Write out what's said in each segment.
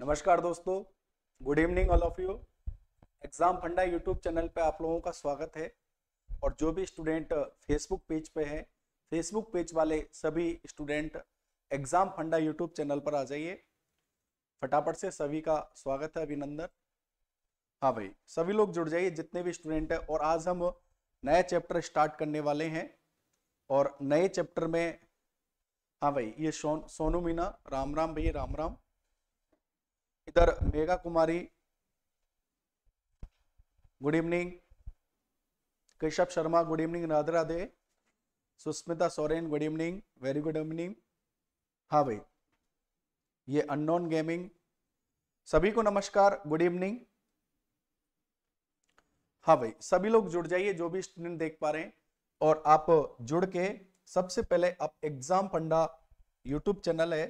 नमस्कार दोस्तों good evening all of you exam funda YouTube channel पे आप लोगों का स्वागत है और जो भी स्टूडेंट फेसबुक पेज पे है फेसबुक पेज वाले सभी student exam funda YouTube channel पर आ जाइए फटाफट से सभी का स्वागत है अभिनंदन हाँ भाई सभी लोग जुड़ जाइए जितने भी स्टूडेंट हैं और आज हम नए चैप्टर स्टार्ट करने वाले हैं और नए चैप्टर में हाँ भाई ये सोन सोनू मीना राम राम भैया राम राम इधर Megha Kumari good evening Keshav Sharma good evening Radhe Radhe Susmita Soren good evening very good evening हाँ भाई ये अननोन गेमिंग सभी को नमस्कार गुड इवनिंग हाँ भाई सभी लोग जुड़ जाइए जो भी स्टूडेंट देख पा रहे हैं और आप जुड़ के सबसे पहले आप एग्जाम पंडा यूट्यूब चैनल है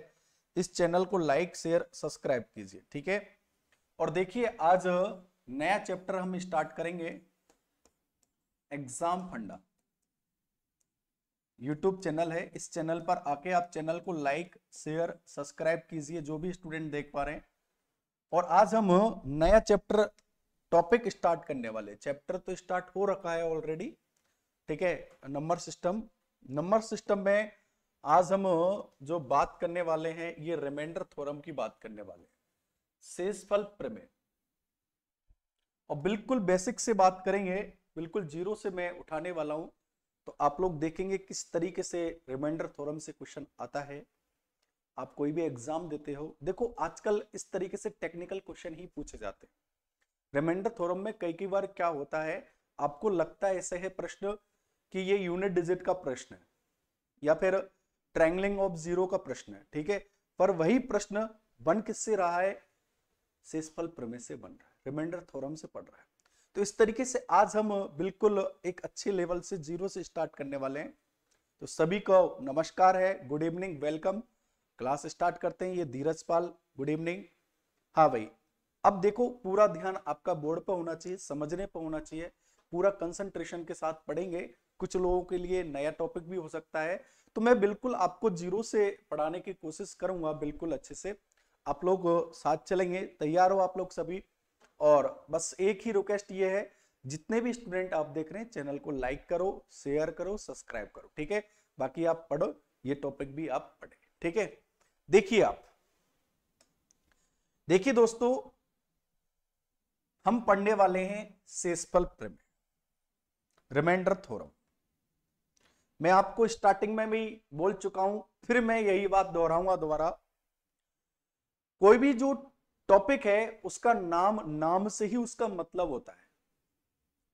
इस चैनल को लाइक शेयर सब्सक्राइब कीजिए ठीक है और देखिए आज नया चैप्टर हम स्टार्ट करेंगे एग्जाम फंडा यूट्यूब चैनल है इस चैनल पर आके आप चैनल को लाइक शेयर सब्सक्राइब कीजिए जो भी स्टूडेंट देख पा रहे हैं और आज हम नया चैप्टर टॉपिक स्टार्ट करने वाले चैप्टर तो स्टार्ट हो रखा है ऑलरेडी ठीक है नंबर सिस्टम नंबर सिस्टम में आज हम जो बात करने वाले हैं ये रिमाइंडर थोरम की बात करने वाले हैं शेषफल प्रमेय और बिल्कुल बेसिक से बात करेंगे बिल्कुल जीरो से मैं उठाने वाला हूं तो आप लोग देखेंगे किस तरीके से रिमाइंडर थोरम से क्वेश्चन आता है आप कोई भी एग्जाम देते हो देखो आजकल इस तरीके से टेक्निकल क्वेश्चन ही पूछे जाते हैं रिमाइंडर थोरम में कई कई बार क्या होता है आपको लगता है ऐसे है प्रश्न कि ये यूनिट डिजिट का प्रश्न है या फिर ट्रैंगलिंग ऑफ जीरो का प्रश्न है ठीक है पर वही प्रश्न बन किससे रहा है शेषफल प्रमेय से बन रहा है रिमाइंडर थोरम से पढ़ रहा है तो इस तरीके से आज हम बिल्कुल एक अच्छे लेवल से जीरो से स्टार्ट करने वाले हैं तो सभी को नमस्कार है good evening welcome class start करते हैं ये धीरज पाल गुड इवनिंग हाँ भाई अब देखो पूरा ध्यान आपका बोर्ड पर होना चाहिए समझने पर होना चाहिए पूरा कंसंट्रेशन के साथ पढ़ेंगे कुछ लोगों के लिए नया टॉपिक भी हो सकता है तो मैं बिल्कुल आपको जीरो से पढ़ाने की कोशिश करूंगा बिल्कुल अच्छे से आप लोग साथ चलेंगे तैयार हो आप लोग सभी और बस एक ही रिक्वेस्ट ये है जितने भी स्टूडेंट आप देख रहे हैं चैनल को लाइक करो शेयर करो सब्सक्राइब करो ठीक है बाकी आप पढ़ो ये टॉपिक भी आप पढ़े ठीक है देखिए आप देखिए दोस्तों हम पढ़ने वाले हैं सेसफल प्रमेय रिमाइंडर थोरम मैं आपको स्टार्टिंग में भी बोल चुका हूं फिर मैं यही बात दोहराऊंगा दोबारा कोई भी जो टॉपिक है उसका नाम नाम से ही उसका मतलब होता है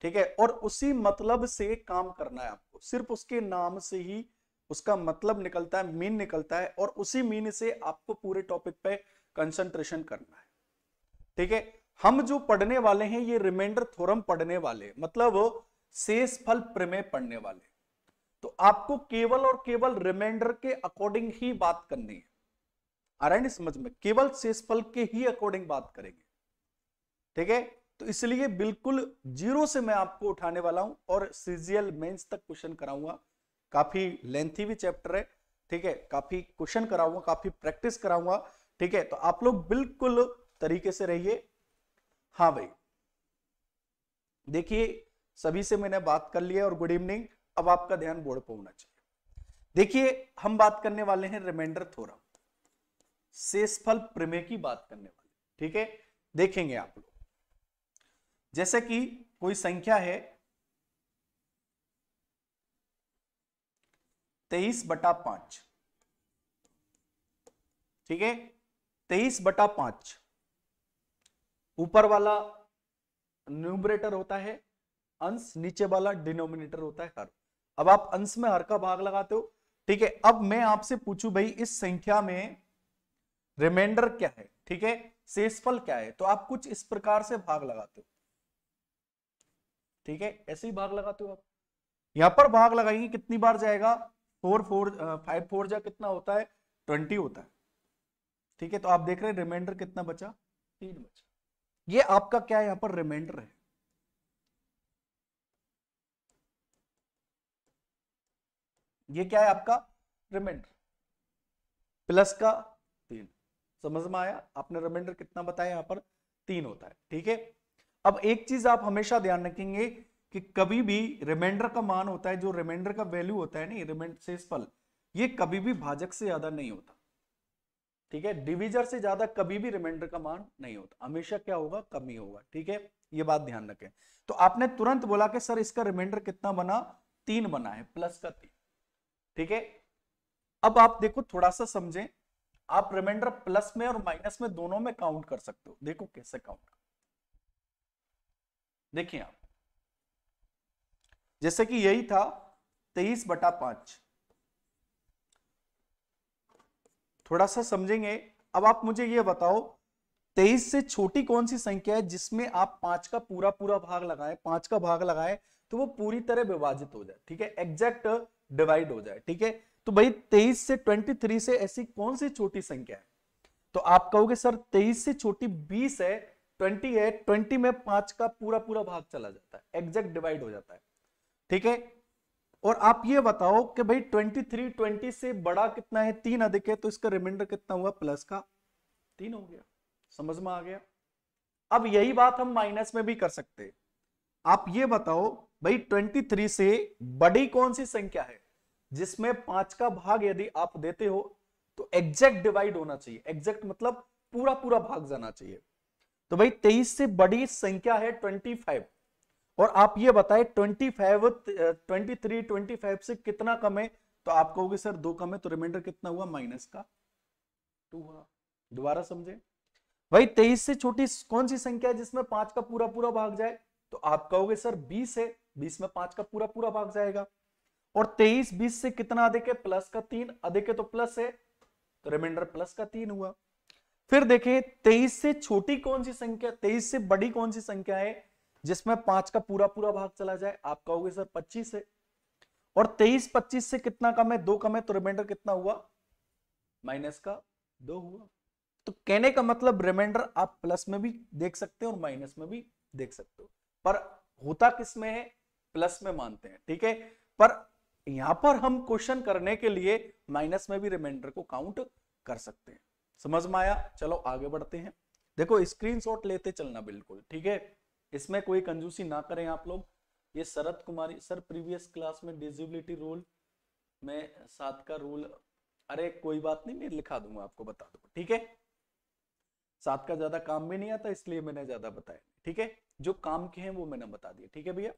ठीक है और उसी मतलब से काम करना है आपको सिर्फ उसके नाम से ही उसका मतलब निकलता है मीन निकलता है और उसी मीन से आपको पूरे टॉपिक पे कंसंट्रेशन करना है ठीक है हम जो पढ़ने वाले हैं ये रिमाइंडर थोरम पढ़ने वाले मतलब शेष फल प्रमेय पढ़ने वाले तो आपको केवल और केवल रिमाइंडर के अकॉर्डिंग ही बात करनी है अरे समझ में केवल शेषफल के ही अकॉर्डिंग बात करेंगे ठीक है तो इसलिए बिल्कुल जीरो से मैं आपको उठाने वाला हूं और सीजीएल मेंस तक क्वेश्चन कराऊंगा काफी लेंथी भी चैप्टर है ठीक है काफी क्वेश्चन कराऊंगा काफी प्रैक्टिस कराऊंगा ठीक है तो आप लोग बिल्कुल तरीके से रहिए हाँ भाई देखिए सभी से मैंने बात कर लिया और गुड इवनिंग अब आपका ध्यान बोर्ड पर होना चाहिए देखिए हम बात करने वाले हैं रिमाइंडर थोरम शेषफल प्रमेय की बात करने वाले ठीक है देखेंगे आप लोग जैसे कि कोई संख्या है तेईस बटा पांच ठीक है तेईस बटा पांच ऊपर वाला न्यूमरेटर होता है अंश नीचे वाला डिनोमिनेटर होता है हर अब आप अंश में हर का भाग लगाते हो ठीक है अब मैं आपसे पूछू भाई इस संख्या में रिमाइंडर क्या है ठीक है शेषफल क्या है तो आप कुछ इस प्रकार से भाग लगाते हो ठीक है ऐसे ही भाग लगाते हो आप यहां पर भाग लगाएंगे कितनी बार जाएगा फोर फोर फाइव फोर जा कितना होता है ट्वेंटी होता है ठीक है तो आप देख रहे हैं रिमाइंडर कितना बचा तीन बचा ये आपका क्या यहां पर रिमाइंडर है ये क्या है आपका रिमाइंडर प्लस का तीन समझ में आया आपने रिमाइंडर कितना बताया यहां पर तीन होता है ठीक है अब एक चीज आप हमेशा ध्यान रखेंगे कि कभी भी रिमाइंडर का मान होता है जो रिमाइंडर का वैल्यू होता है नहीं रिमाइंडर फल ये कभी भी भाजक से ज्यादा नहीं होता ठीक है डिविजर से ज्यादा कभी भी रिमाइंडर का मान नहीं होता हमेशा क्या होगा कमी होगा ठीक है ये बात ध्यान रखें तो आपने तुरंत बोला कि सर इसका रिमाइंडर कितना बना तीन बना है प्लस का तीन ठीक है अब आप देखो थोड़ा सा समझें आप रिमाइंडर प्लस में और माइनस में दोनों में काउंट कर सकते हो देखो कैसे काउंट देखिए आप जैसे कि यही था तेईस बटा पांच थोड़ा सा समझेंगे अब आप मुझे यह बताओ तेईस से छोटी कौन सी संख्या है जिसमें आप पांच का पूरा पूरा भाग लगाए पांच का भाग लगाए तो वो पूरी तरह विभाजित हो जाए ठीक है एग्जैक्ट डिवाइड हो जाए ठीक है तो भाई 23 से 23 से ऐसी कौन सी छोटी संख्या है तो आप कहोगे सर 23 से छोटी 20 है 20 है 20 में पांच का पूरा पूरा भाग चला जाता है एग्जैक्ट डिवाइड हो जाता है ठीक है और आप ये बताओ कि भाई 23 20 से बड़ा कितना है तीन अधिक है तो इसका रिमाइंडर कितना हुआ प्लस का तीन हो गया समझ में आ गया अब यही बात हम माइनस में भी कर सकते हैं आप ये बताओ भाई 23 से बड़ी कौन सी संख्या है जिसमें पांच का भाग यदि आप देते हो तो एग्जैक्ट डिवाइड होना चाहिए एग्जैक्ट मतलब पूरा पूरा भाग जाना चाहिए तो भाई तेईस से बड़ी संख्या है ट्वेंटी फाइव और आप ये बताए twenty five twenty three twenty five से कितना कम है तो आप कहोगे सर दो कम है तो रिमाइंडर कितना हुआ माइनस का टू हुआ दोबारा समझे भाई तेईस से छोटी कौन सी संख्या है जिसमें पांच का पूरा पूरा भाग जाए तो आप कहोगे सर बीस है बीस में पांच का पूरा पूरा भाग जाएगा और 23 20 से कितना अधिक है प्लस का तीन अधिक है तो प्लस है तो रिमाइंडर प्लस का तीन हुआ फिर देखिए 23 से छोटी कौन सी संख्या 23 से बड़ी कौन सी संख्या है जिसमें पांच का पूरा पूरा भाग चला जाए आप कहोगे सर 25 है और 23 25 से कितना कम है दो कम है तो रिमाइंडर कितना हुआ माइनस का दो हुआ तो कहने का मतलब रिमाइंडर आप प्लस में भी देख सकते हो और माइनस में भी देख सकते हो पर होता किस में है प्लस में मानते हैं ठीक है पर यहां पर हम क्वेश्चन करने के लिए माइनस में भी रिमाइंडर को काउंट कर सकते हैं समझ में आया चलो आगे बढ़ते हैं देखो स्क्रीनशॉट लेते चलना बिल्कुल ठीक है इसमें कोई कंजूसी ना करें आप लोग ये Sharad Kumari sir previous class में डिजिबिलिटी रूल में सात का रूल अरे कोई बात नहीं मैं लिखा दूंगा आपको बता दूंगा ठीक है सात का ज्यादा काम भी नहीं आता इसलिए मैंने ज्यादा बताया ठीक है जो काम के हैं वो मैंने बता दिया ठीक है भैया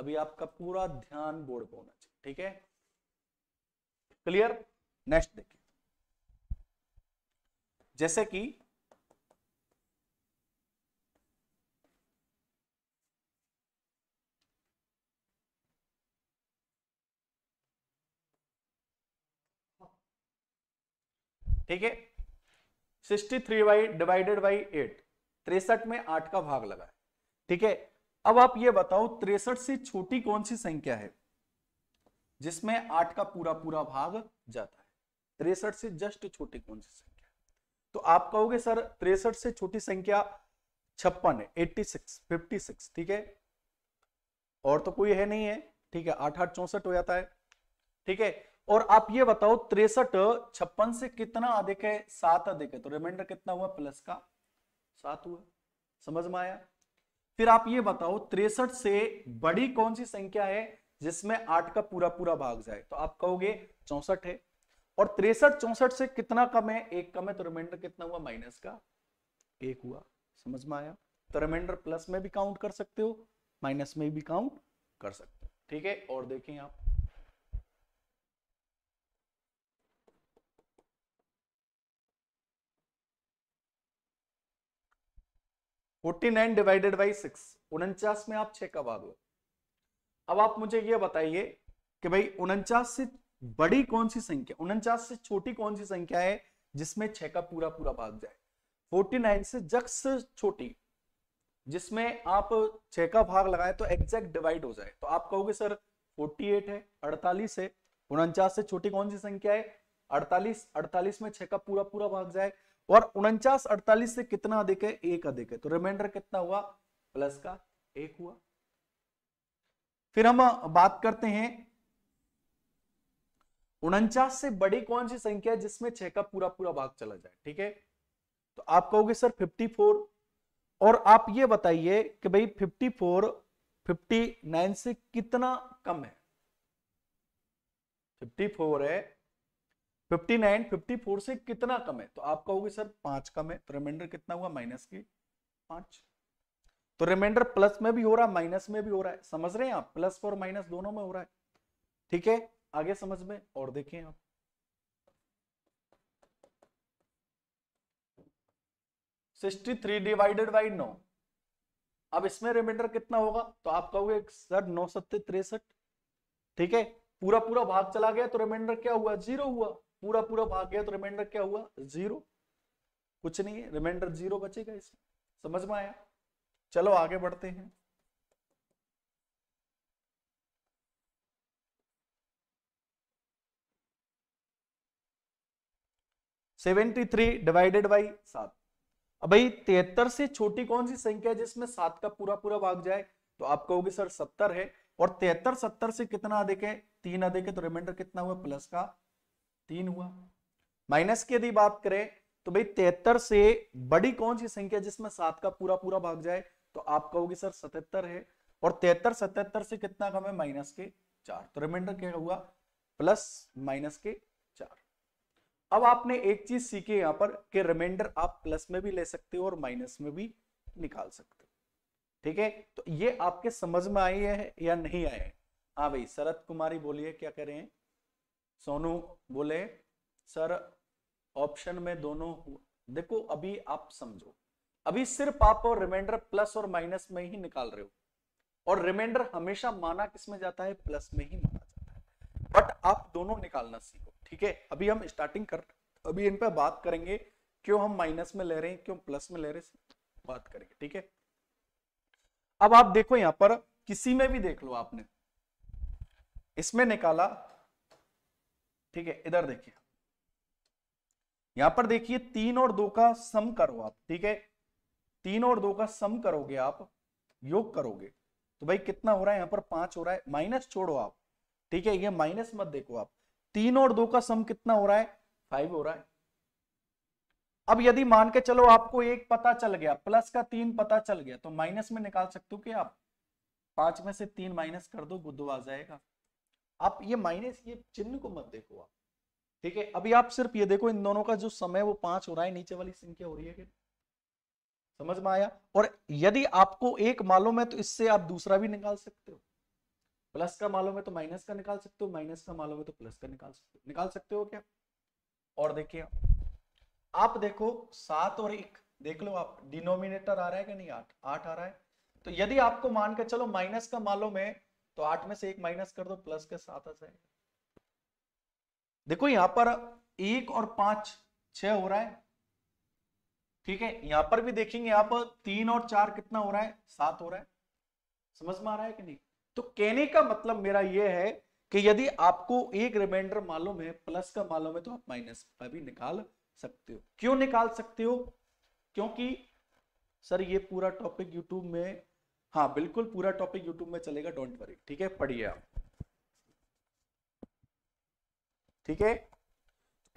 अभी आपका पूरा ध्यान बोर्ड पर होना चाहिए ठीक है क्लियर नेक्स्ट देखिए जैसे कि ठीक है sixty three by divided by eight तिरसठ में आठ का भाग लगा है ठीक है अब आप ये बताओ तिरसठ से छोटी कौन सी संख्या है जिसमें आठ का पूरा पूरा भाग जाता है तिरसठ से जस्ट छोटी कौन सी संख्या तो आप कहोगे सर तिरसठ से छोटी संख्या छप्पन है एट्टी सिक्स फिफ्टी सिक्स ठीक है और तो कोई है नहीं है ठीक है आठ आठ चौसठ हो जाता है ठीक है और आप ये बताओ तिरसठ छप्पन से कितना अधिक है सात अधिक है तो रिमाइंडर कितना हुआ प्लस का सात हुआ समझ में आया फिर आप ये बताओ तिरसठ से बड़ी कौन सी संख्या है जिसमें आठ का पूरा पूरा भाग जाए तो आप कहोगे चौसठ है और तिरसठ चौसठ से कितना कम है एक कम है तो रिमाइंडर कितना हुआ माइनस का एक हुआ समझ में आया तो रिमाइंडर प्लस में भी काउंट कर सकते हो माइनस में भी काउंट कर सकते हो ठीक है और देखें आप forty nine divided by six उनचास में आप छह का भाग लो अब आप मुझे ये बताइए कि भाई उनचास से बड़ी कौन सी संख्या उनचास से छोटी कौन सी संख्या है जिसमें छह का पूरा पूरा भाग जाए फोर्टी नाइन से जक्स छोटी जिसमें आप छह का भाग लगाए तो एग्जैक्ट डिवाइड हो जाए तो आप कहोगे सर 48 है 48 है उनचास से छोटी कौन सी संख्या है 48 48 में छह का पूरा पूरा भाग जाए और उनचास अड़तालीस से कितना अधिक है एक अधिक है तो रिमाइंडर कितना हुआ प्लस का एक हुआ फिर हम बात करते हैं उनचास से बड़ी कौन सी संख्या है जिसमें छह का पूरा पूरा भाग चला जाए ठीक है तो आप कहोगे सर 54 और आप ये बताइए कि भाई 54 59 से कितना कम है 54 है 59 54 से कितना कम है तो आप कहोगे सर पांच कम है तो रिमाइंडर कितना हुआ माइनस की पांच तो रिमाइंडर प्लस में भी हो रहा है माइनस में भी हो रहा है समझ रहे हैं आप प्लस और माइनस दोनों में हो रहा है ठीक है आगे समझ में और देखें आप सिक्सटी थ्री डिवाइडेड बाई नौ अब इसमें रिमाइंडर कितना होगा तो आप कहोगे सर नौ सत्ते तिरसठ ठीक है पूरा पूरा भाग चला गया तो रिमाइंडर क्या हुआ जीरो हुआ पूरा पूरा भाग गया तो रिमाइंडर क्या हुआ जीरो कुछ नहीं है रिमाइंडर जीरो बचेगा इसमें समझ में आया चलो आगे बढ़ते हैं सेवेंटी थ्री डिवाइडेड बाई सात अब भाई तिहत्तर से छोटी कौन सी संख्या है जिसमें सात का पूरा पूरा भाग जाए तो आप कहोगे सर सत्तर है और तिहत्तर सत्तर से कितना अधिक है तीन अधिक है तो रिमाइंडर कितना हुआ प्लस का तीन हुआ माइनस की यदि बात करें तो भाई तिहत्तर से बड़ी कौन सी संख्या जिसमें सात का पूरा पूरा भाग जाए तो आप कहोगे सर सतहत्तर है और तिहत्तर सतहत्तर से कितना कम है माइनस के चार तो रिमाइंडर क्या हुआ प्लस माइनस के चार अब आपने एक चीज सीखी यहां पर कि रिमाइंडर आप प्लस में भी ले सकते हो और माइनस में भी निकाल सकते हो ठीक है तो ये आपके समझ में आई है या नहीं आए हाँ भाई शरद कुमारी बोलिए क्या कह रहे हैं सोनू बोले सर ऑप्शन में दोनों देखो अभी आप समझो अभी सिर्फ आप और रिमाइंडर प्लस और माइनस में ही निकाल रहे हो और रिमाइंडर हमेशा माना किस में जाता है प्लस में ही माना जाता है बट आप दोनों निकालना सीखो ठीक है अभी हम स्टार्टिंग कर अभी इन पर बात करेंगे क्यों हम माइनस में ले रहे हैं क्यों प्लस में ले रहे हैं बात करेंगे ठीक है अब आप देखो यहां पर किसी में भी देख लो आपने इसमें निकाला ठीक है इधर देखिए यहां पर देखिए तीन और दो का सम करो आप ठीक है तीन और दो का सम करोगे आप योग करोगे तो भाई कितना हो रहा है यहां पर पांच हो रहा है माइनस छोड़ो आप ठीक है ये माइनस मत देखो आप तीन और दो का सम कितना हो रहा है फाइव हो रहा है अब यदि मान के चलो आपको एक पता चल गया प्लस का तीन पता चल गया तो माइनस में निकाल सकते हो कि आप पांच में से तीन माइनस कर दो दो आ जाएगा आप ये माइनस ये चिन्ह को मत देखो आप ठीक है अभी आप सिर्फ ये देखो इन दोनों का जो समय वो पांच हो रहा है नीचे वाली संख्या हो रही है समझ में आया और यदि आपको एक मालूम है तो इससे आप दूसरा भी निकाल सकते हो प्लस का मालूम है तो माइनस का निकाल सकते हो माइनस का मालूम है तो प्लस का निकाल सकते हो निकाल सकते हो क्या और देखिए आप देखो सात और एक देख लो आप डिनोमिनेटर आ रहा है कि नहीं आठ आठ आ रहा है तो यदि आपको मान के चलो माइनस का मालूम है तो आठ में से एक माइनस कर दो प्लस के साथ आ जाएगा देखो यहां पर एक और पांच छ हो रहा है ठीक है यहां पर भी देखेंगे आप तीन और चार कितना हो रहा है सात हो रहा है समझ में आ रहा है कि नहीं तो कहने का मतलब मेरा यह है कि यदि आपको एक रिमाइंडर मालूम है प्लस का मालूम है तो आप माइनस का भी निकाल सकते हो क्यों निकाल सकते हो क्योंकि सर ये पूरा टॉपिक यूट्यूब में हाँ बिल्कुल पूरा टॉपिक यूट्यूब में चलेगा डोंट वरी ठीक है पढ़िए आप ठीक है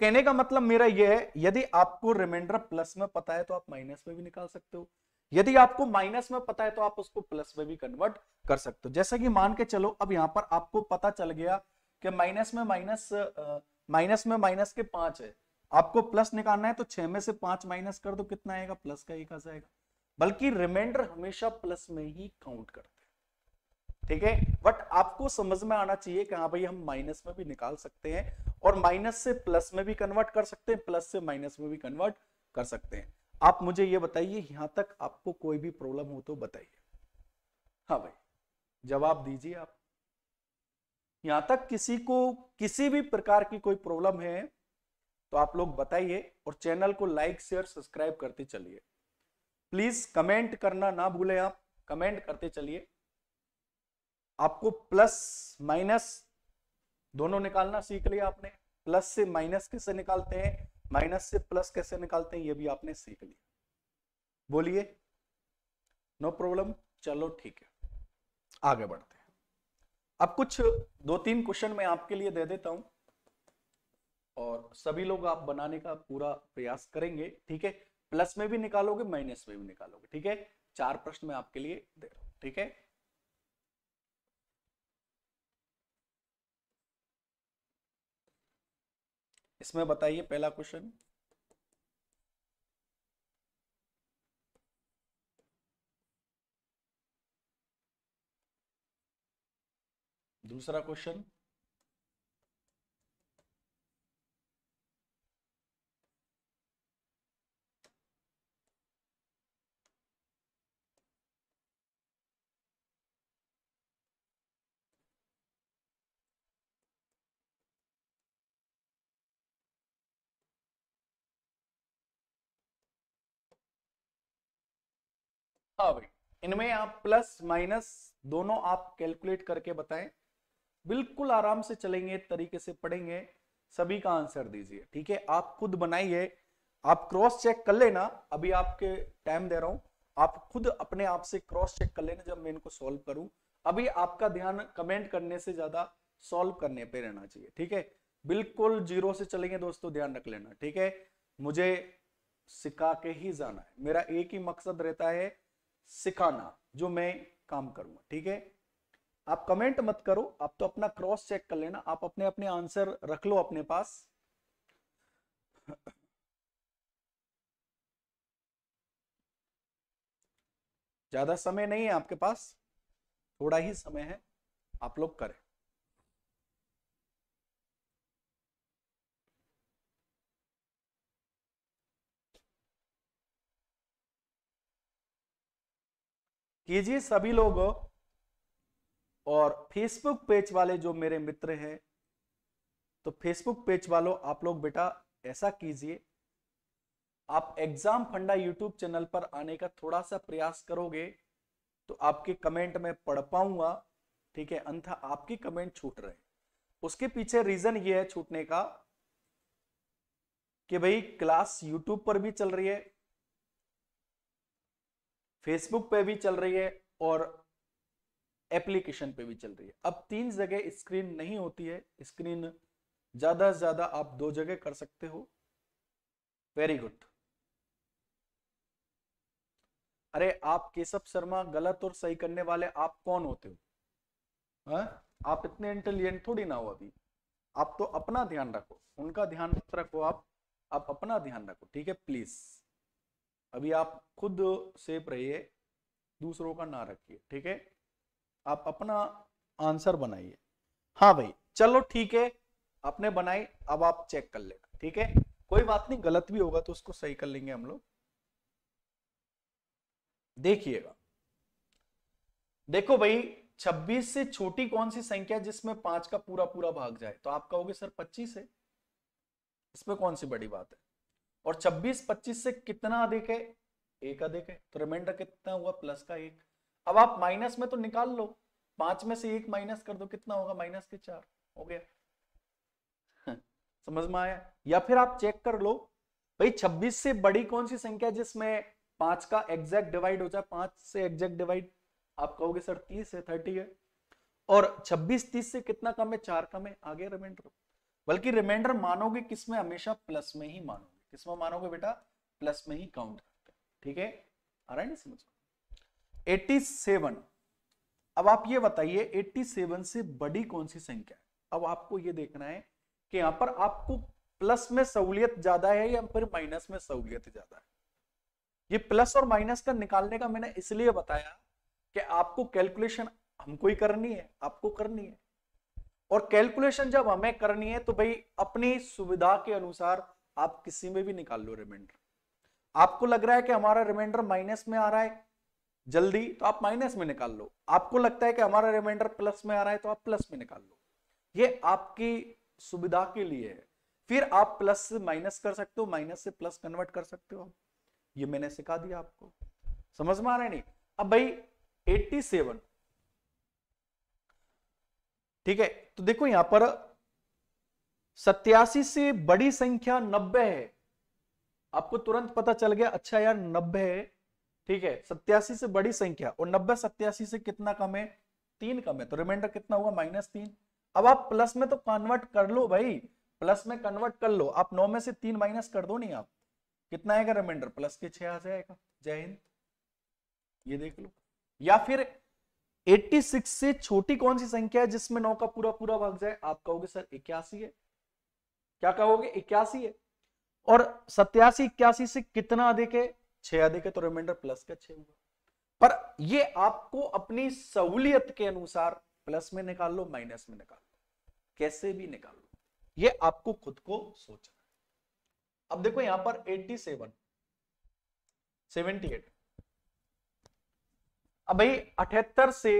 कहने का मतलब मेरा यह है यदि आपको रिमाइंडर प्लस में पता है तो आप माइनस में भी निकाल सकते हो यदि आपको माइनस में पता है तो आप उसको प्लस में भी कन्वर्ट कर सकते हो जैसा कि मान के चलो अब यहां पर आपको पता चल गया कि माइनस में माइनस माइनस में माइनस के पांच है आपको प्लस निकालना है तो छह में से पांच माइनस कर दो कितना आएगा प्लस का एक आ जाएगा बल्कि रिमाइंडर हमेशा प्लस में ही काउंट करते हैं ठीक है बट आपको समझ में आना चाहिए कि हाँ भाई हम माइनस में भी निकाल सकते हैं और माइनस से प्लस में भी कन्वर्ट कर सकते हैं प्लस से माइनस में भी कन्वर्ट कर सकते हैं आप मुझे ये बताइए यहां तक आपको कोई भी प्रॉब्लम हो तो बताइए हाँ भाई जवाब दीजिए आप यहां तक किसी को किसी भी प्रकार की कोई प्रॉब्लम है तो आप लोग बताइए और चैनल को लाइक शेयर सब्सक्राइब करते चलिए प्लीज कमेंट करना ना भूले आप कमेंट करते चलिए आपको प्लस माइनस दोनों निकालना सीख लिया आपने प्लस से माइनस कैसे निकालते हैं माइनस से प्लस कैसे निकालते हैं ये भी आपने सीख लिया बोलिए नो प्रॉब्लम चलो ठीक है आगे बढ़ते हैं अब कुछ दो तीन क्वेश्चन मैं आपके लिए दे देता हूं और सभी लोग आप बनाने का पूरा प्रयास करेंगे ठीक है प्लस में भी निकालोगे माइनस में भी निकालोगे ठीक है चार प्रश्न में आपके लिए दे रहा हूं ठीक है इसमें बताइए पहला क्वेश्चन दूसरा क्वेश्चन हाँ भाई इनमें आप प्लस माइनस दोनों आप कैलकुलेट करके बताएं बिल्कुल आराम से चलेंगे तरीके से पढ़ेंगे सभी का आंसर दीजिए ठीक है आप खुद बनाइए आप क्रॉस चेक कर लेना अभी आपके टाइम दे रहा हूं आप खुद अपने आप से क्रॉस चेक कर लेना जब मैं इनको सॉल्व करूं अभी आपका ध्यान कमेंट करने से ज्यादा सॉल्व करने पे रहना चाहिए ठीक है बिल्कुल जीरो से चलेंगे दोस्तों ध्यान रख लेना ठीक है मुझे सिखा के ही जाना है मेरा एक ही मकसद रहता है सिखाना जो मैं काम करूंगा ठीक है आप कमेंट मत करो आप तो अपना क्रॉस चेक कर लेना आप अपने अपने आंसर रख लो अपने पास ज्यादा समय नहीं है आपके पास थोड़ा ही समय है आप लोग करें कीजिए सभी लोगों और फेसबुक पेज वाले जो मेरे मित्र हैं तो फेसबुक पेज वालों आप लोग बेटा ऐसा कीजिए आप एग्जाम फंडा यूट्यूब चैनल पर आने का थोड़ा सा प्रयास करोगे तो आपके कमेंट में पढ़ पाऊंगा ठीक है अंत आपकी कमेंट छूट रहे उसके पीछे रीजन ये है छूटने का कि भाई क्लास यूट्यूब पर भी चल रही है फेसबुक पे भी चल रही है और एप्लीकेशन पे भी चल रही है अब तीन जगह स्क्रीन नहीं होती है स्क्रीन ज्यादा से ज्यादा आप दो जगह कर सकते हो वेरी गुड अरे आप केशव शर्मा गलत और सही करने वाले आप कौन होते हो हा? आप इतने इंटेलिजेंट थोड़ी ना हो अभी आप तो अपना ध्यान रखो उनका ध्यान रखो आप आप अपना ध्यान रखो ठीक है प्लीज अभी आप खुद सेफ रहिए दूसरों का ना रखिए ठीक है आप अपना आंसर बनाइए हाँ भाई चलो ठीक है आपने बनाई अब आप चेक कर लेना ठीक है कोई बात नहीं गलत भी होगा तो उसको सही कर लेंगे हम लोग देखिएगा देखो भाई 26 से छोटी कौन सी संख्या जिसमें पांच का पूरा पूरा भाग जाए तो आप कहोगे सर 25 है इसमें कौन सी बड़ी बात है और 26-25 से कितना अधिक है एक अधिक है तो रिमाइंडर कितना हुआ प्लस का एक अब आप माइनस में तो निकाल लो पांच में से एक माइनस कर दो कितना होगा माइनस के चार हो गया समझ में आया या फिर आप चेक कर लो भाई 26 से बड़ी कौन सी संख्या जिसमें पांच का एग्जैक्ट डिवाइड हो जाए पांच से एग्जैक्ट डिवाइड आप कहोगे सर तीस है थर्टी है और 26 30 से कितना कम है चार कम है आगे रिमाइंडर बल्कि रिमाइंडर मानोगे किसमें हमेशा प्लस में ही मानोगे किसमें मानोगे बेटा प्लस में ही काउंट ठीक है आ रहा है ना समझ एट्टी सेवन अब आप ये बताइए 87 से बड़ी कौन सी संख्या है अब आपको ये देखना है कि यहां पर आपको प्लस में सहूलियत ज्यादा है या फिर माइनस में सहूलियत ज्यादा है ये प्लस और माइनस का निकालने का मैंने इसलिए बताया कि आपको कैलकुलेशन हमको ही करनी है आपको करनी है और कैलकुलेशन जब हमें करनी है तो भाई अपनी सुविधा के अनुसार आप किसी में भी निकाल लो रिमाइंडर आपको लग रहा है कि हमारा रिमाइंडर माइनस में आ रहा है जल्दी तो आप माइनस में निकाल लो आपको लगता है कि हमारा रिमाइंडर प्लस में आ रहा है तो आप प्लस में निकाल लो ये आपकी सुविधा के लिए है फिर आप प्लस से माइनस कर सकते हो माइनस से प्लस कन्वर्ट कर सकते हो ये मैंने सिखा दिया आपको समझ में आ रहा है नहीं अब भाई 87 ठीक है तो देखो यहां पर सत्यासी से बड़ी संख्या नब्बे है आपको तुरंत पता चल गया अच्छा यार नब्बे है ठीक है सत्यासी से बड़ी संख्या और नब्बे सत्यासी से कितना कम है तीन कम है तो रिमाइंडर कितना हुआ माइनस तीन अब आप प्लस में तो कन्वर्ट कर लो भाई प्लस में कन्वर्ट कर लो आप नौ में से तीन माइनस कर दो नहीं आप कितना आएगा रिमाइंडर प्लस के छह आ जाएगा जय हिंद ये देख लो या फिर 86 से छोटी कौन सी संख्या है जिसमें नौ का पूरा पूरा भाग जाए आप कहोगे सर इक्यासी है क्या कहोगे इक्यासी है और सत्यासी इक्यासी से कितना अधिक है छह अधिक है तो रिमाइंडर प्लस का छह हुआ पर ये आपको अपनी सहूलियत के अनुसार प्लस में निकाल लो माइनस में निकाल लो कैसे भी निकाल लो ये आपको खुद को सोचना अब देखो यहां पर 87 78 अब भाई अठहत्तर से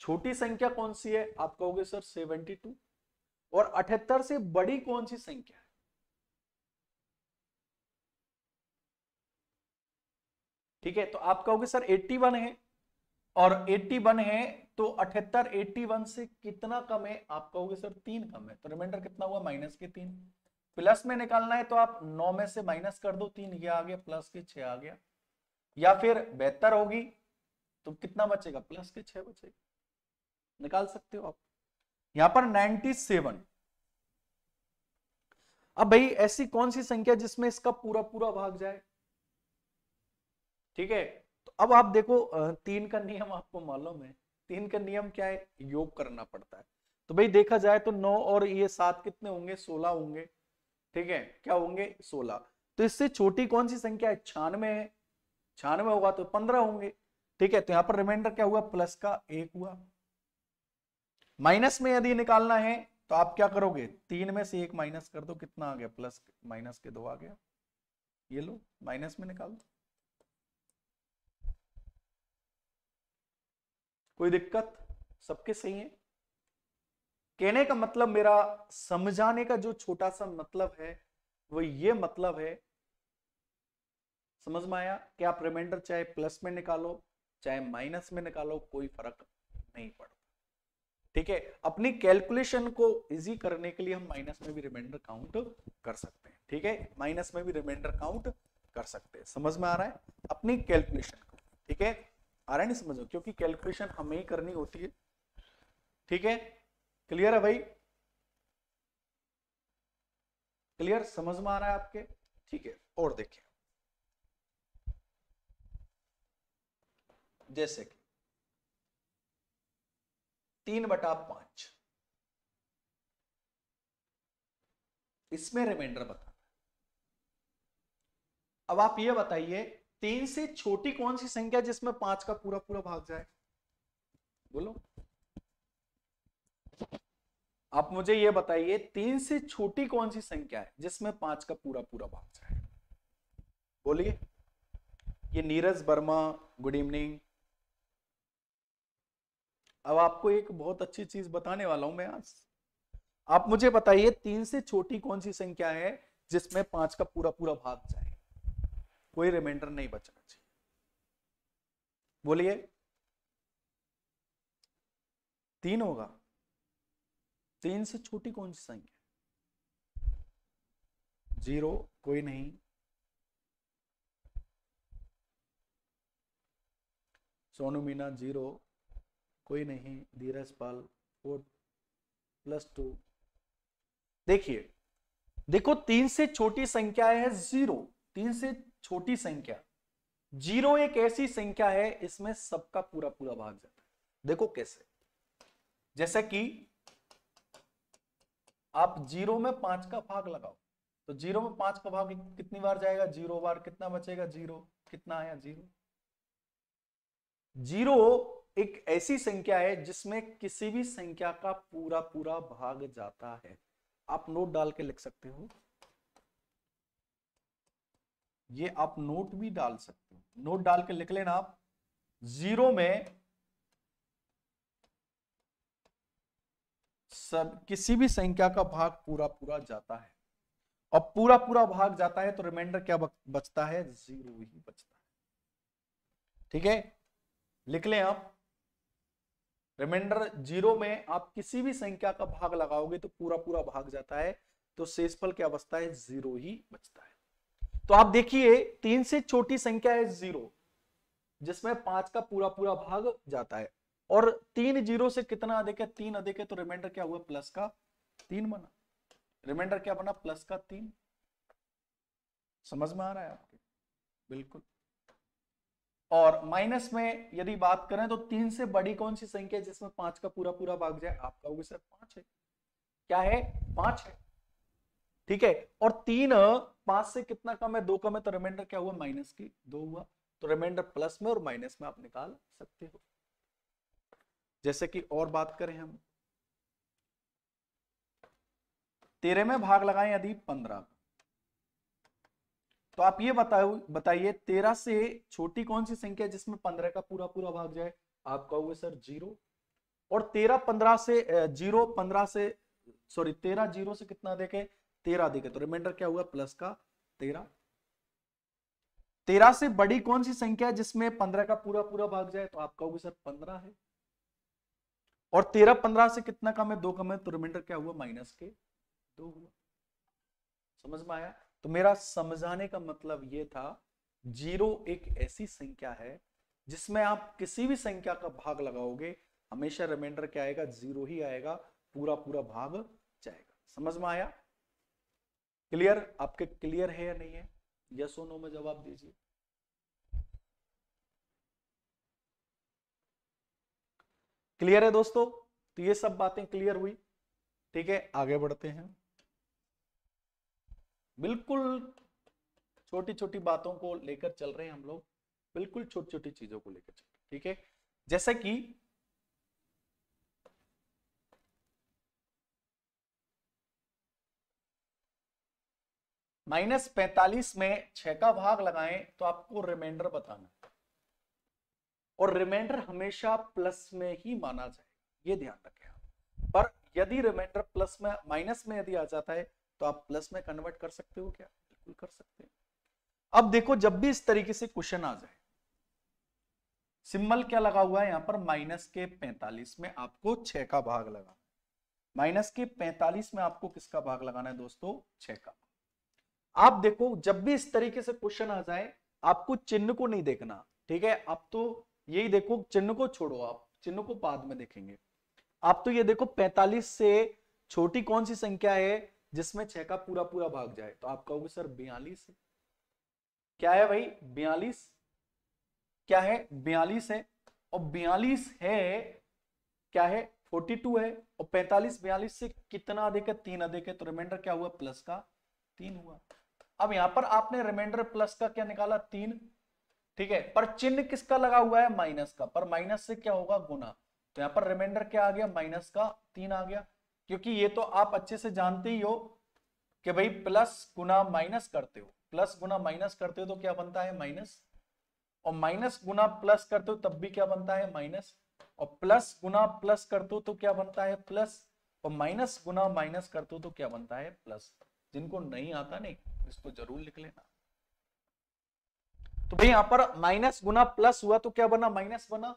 छोटी संख्या कौन सी है आप कहोगे सर 72 और अठहत्तर से बड़ी कौन सी संख्या है ठीक है तो आप कहोगे सर 81 है और 81 है तो अठहत्तर 81 से कितना कम है आप कहोगे सर तीन कम है तो रिमाइंडर कितना हुआ माइनस के तीन प्लस में निकालना है तो आप नौ में से माइनस कर दो तीन ये आ गया प्लस के छह आ गया या फिर बेहतर होगी तो कितना बचेगा प्लस के छह बचेगा निकाल सकते हो आप यहां पर 97 अब भाई ऐसी कौन सी संख्या जिसमें इसका पूरा पूरा भाग जाए ठीक है तो अब आप देखो तीन का नियम आपको मालूम है तीन का नियम क्या है योग करना पड़ता है तो भाई देखा जाए तो नौ और ये सात कितने होंगे सोलह होंगे ठीक है क्या होंगे सोलह तो इससे छोटी कौन सी संख्या है छानवे है छानवे होगा तो पंद्रह होंगे ठीक है तो यहां पर रिमाइंडर क्या हुआ प्लस का एक हुआ माइनस में यदि निकालना है तो आप क्या करोगे तीन में से एक माइनस कर दो कितना आ गया प्लस माइनस के दो आ गया ये लो माइनस में निकाल दो कोई दिक्कत सबके सही है कहने का मतलब मेरा समझाने का जो छोटा सा मतलब है वो ये मतलब है समझ में आया कि आप रिमाइंडर चाहे प्लस में निकालो चाहे माइनस में निकालो कोई फर्क नहीं पड़ता ठीक है अपनी कैलकुलेशन को इजी करने के लिए हम माइनस में भी रिमाइंडर काउंट कर सकते हैं ठीक है माइनस में भी रिमाइंडर काउंट कर सकते हैं समझ में आ रहा है अपनी कैलकुलेशन को ठीक है आ रहा है नहीं समझो क्योंकि कैलकुलेशन हमें ही करनी होती है ठीक है क्लियर है भाई क्लियर समझ में आ रहा है आपके ठीक है और देखिए जैसे कि तीन बटा पांच इसमें रिमाइंडर बताना अब आप ये बताइए तीन से छोटी कौन सी संख्या जिसमें पांच का पूरा पूरा भाग जाए बोलो आप मुझे यह बताइए तीन से छोटी कौन सी संख्या है जिसमें पांच का पूरा पूरा भाग जाए बोलिए ये नीरज वर्मा गुड इवनिंग अब आपको एक बहुत अच्छी चीज बताने वाला हूं मैं आज आप मुझे बताइए तीन से छोटी कौन सी संख्या है जिसमें पांच का पूरा पूरा भाग जाए कोई रिमाइंडर नहीं बचना चाहिए बोलिए तीन होगा तीन से छोटी कौन सी संख्या जीरो कोई नहीं सोनू मीना जीरो कोई नहीं Dheeraj Pal four plus two देखिए देखो तीन से छोटी संख्या है जीरो तीन से छोटी संख्या जीरो एक ऐसी संख्या है इसमें सबका पूरा पूरा भाग जाता है देखो कैसे जैसे कि आप जीरो में पांच का भाग लगाओ तो जीरो में पांच का भाग कितनी बार जाएगा जीरो बार कितना बचेगा जीरो कितना आया जीरो जीरो एक ऐसी संख्या है जिसमें किसी भी संख्या का पूरा पूरा भाग जाता है आप नोट डाल के लिख सकते हो ये आप नोट भी डाल सकते हो नोट डाल के लिख लेना आप जीरो में सब किसी भी संख्या का भाग पूरा पूरा जाता है और पूरा पूरा भाग जाता है तो रिमाइंडर क्या बचता है जीरो ही बचता है ठीक है लिख लें आप रिमाइंडर जीरो में आप किसी भी संख्या का भाग लगाओगे तो पूरा पूरा भाग जाता है तो शेषफल क्या बचता है जीरो ही बचता है तो आप देखिए तीन से छोटी संख्या है जीरो जिसमें पांच का पूरा पूरा भाग जाता है और तीन जीरो से कितना अधिक है तीन अधिक है तो रिमाइंडर क्या हुआ प्लस का तीन बना रिमाइंडर क्या बना प्लस का तीन समझ में आ रहा है आपके बिल्कुल और माइनस में यदि बात करें तो तीन से बड़ी कौन सी संख्या जिसमें पांच का पूरा पूरा भाग जाए आप कहोगे सर पांच है क्या है पांच है ठीक है और तीन पांच से कितना कम है दो कम है तो रिमाइंडर क्या हुआ माइनस की दो हुआ तो रिमाइंडर प्लस में और माइनस में आप निकाल सकते हो जैसे कि और बात करें हम तेरह में भाग लगाए यदि पंद्रह में तो आप ये बताओ बताइए तेरह से छोटी कौन सी संख्या है जिसमें पंद्रह का पूरा पूरा भाग जाए आप कहोगे सर जीरो और तेरह पंद्रह से जीरो पंद्रह से सॉरी तेरह जीरो से कितना देखे तेरह देखे तो रिमाइंडर क्या हुआ प्लस का तेरह तेरह से बड़ी कौन सी संख्या है जिसमें पंद्रह का पूरा पूरा भाग जाए तो आप कहोगे सर पंद्रह है और तेरह पंद्रह से कितना कम है दो कम है तो रिमाइंडर क्या हुआ माइनस के दो हुआ समझ में आया तो मेरा समझाने का मतलब यह था जीरो एक ऐसी संख्या है जिसमें आप किसी भी संख्या का भाग लगाओगे हमेशा रिमाइंडर क्या आएगा जीरो ही आएगा पूरा पूरा भाग जाएगा समझ में आया क्लियर आपके क्लियर है या नहीं है यस नो में जवाब दीजिए क्लियर है दोस्तों तो ये सब बातें क्लियर हुई ठीक है आगे बढ़ते हैं बिल्कुल छोटी छोटी बातों को लेकर चल रहे हैं हम लोग बिल्कुल छोटी छोटी चीजों को लेकर चल रहे ठीक है जैसे कि माइनस पैंतालीस में छह का भाग लगाएं तो आपको रिमाइंडर बताना और रिमाइंडर हमेशा प्लस में ही माना जाए ये ध्यान रखें पर यदि रिमाइंडर प्लस में माइनस में यदि आ जाता है तो आप प्लस में कन्वर्ट कर सकते हो क्या बिल्कुल कर सकते हैं अब देखो जब भी इस तरीके से क्वेश्चन आ जाए सिंबल क्या लगा हुआ है यहां पर माइनस के 45 में आपको 6 का भाग लगा माइनस के 45 में आपको किसका भाग लगाना है दोस्तों 6 का आप देखो जब भी इस तरीके से क्वेश्चन आ जाए आपको चिन्ह को नहीं देखना ठीक है आप तो यही देखो चिन्ह को छोड़ो आप चिन्ह को बाद में देखेंगे आप तो ये देखो 45 से छोटी कौन सी संख्या है जिसमें छह का पूरा पूरा भाग जाए तो आप कहोगे सर बयालीस है क्या है भाई बयालीस क्या है बयालीस है और बयालीस है क्या है फोर्टी टू है और पैंतालीस बयालीस से कितना अधिक है तीन अधिक है तो रिमाइंडर क्या हुआ प्लस का तीन हुआ अब यहां पर आपने रिमाइंडर प्लस का क्या निकाला तीन ठीक है पर चिन्ह किसका लगा हुआ है माइनस का पर माइनस से क्या होगा गुना तो यहां पर रिमाइंडर क्या आ गया माइनस का तीन आ गया क्योंकि ये तो आप अच्छे से जानते ही हो कि भाई प्लस गुना माइनस करते हो प्लस गुना माइनस करते हो तो क्या बनता है माइनस और माइनस गुना प्लस करते हो तब भी क्या बनता है माइनस और प्लस गुना प्लस करते हो तो क्या बनता है प्लस और माइनस गुना माइनस करते हो तो क्या बनता है प्लस जिनको नहीं आता नहीं इसको जरूर लिख लेना तो भाई यहां पर माइनस गुना प्लस हुआ तो क्या बना माइनस बना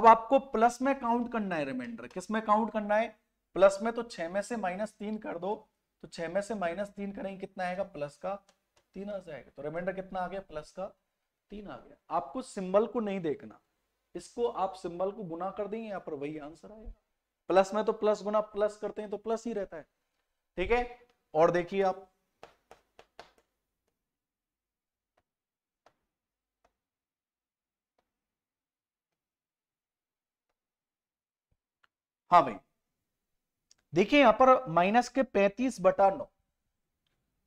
अब आपको प्लस में काउंट करना है रिमाइंडर किस में काउंट करना है प्लस में तो छह में से माइनस तीन कर दो तो छह में से माइनस तीन करेंगे कितना आएगा प्लस का तीन आ जाएगा तो रिमाइंडर कितना आ गया प्लस का तीन आ गया आपको सिंबल को नहीं देखना इसको आप सिंबल को गुना कर देंगे यहाँ पर वही आंसर आएगा प्लस में तो प्लस गुना प्लस करते हैं तो प्लस ही रहता है ठीक है और देखिए आप हाँ भाई देखिए यहां पर माइनस के पैंतीस बटा नौ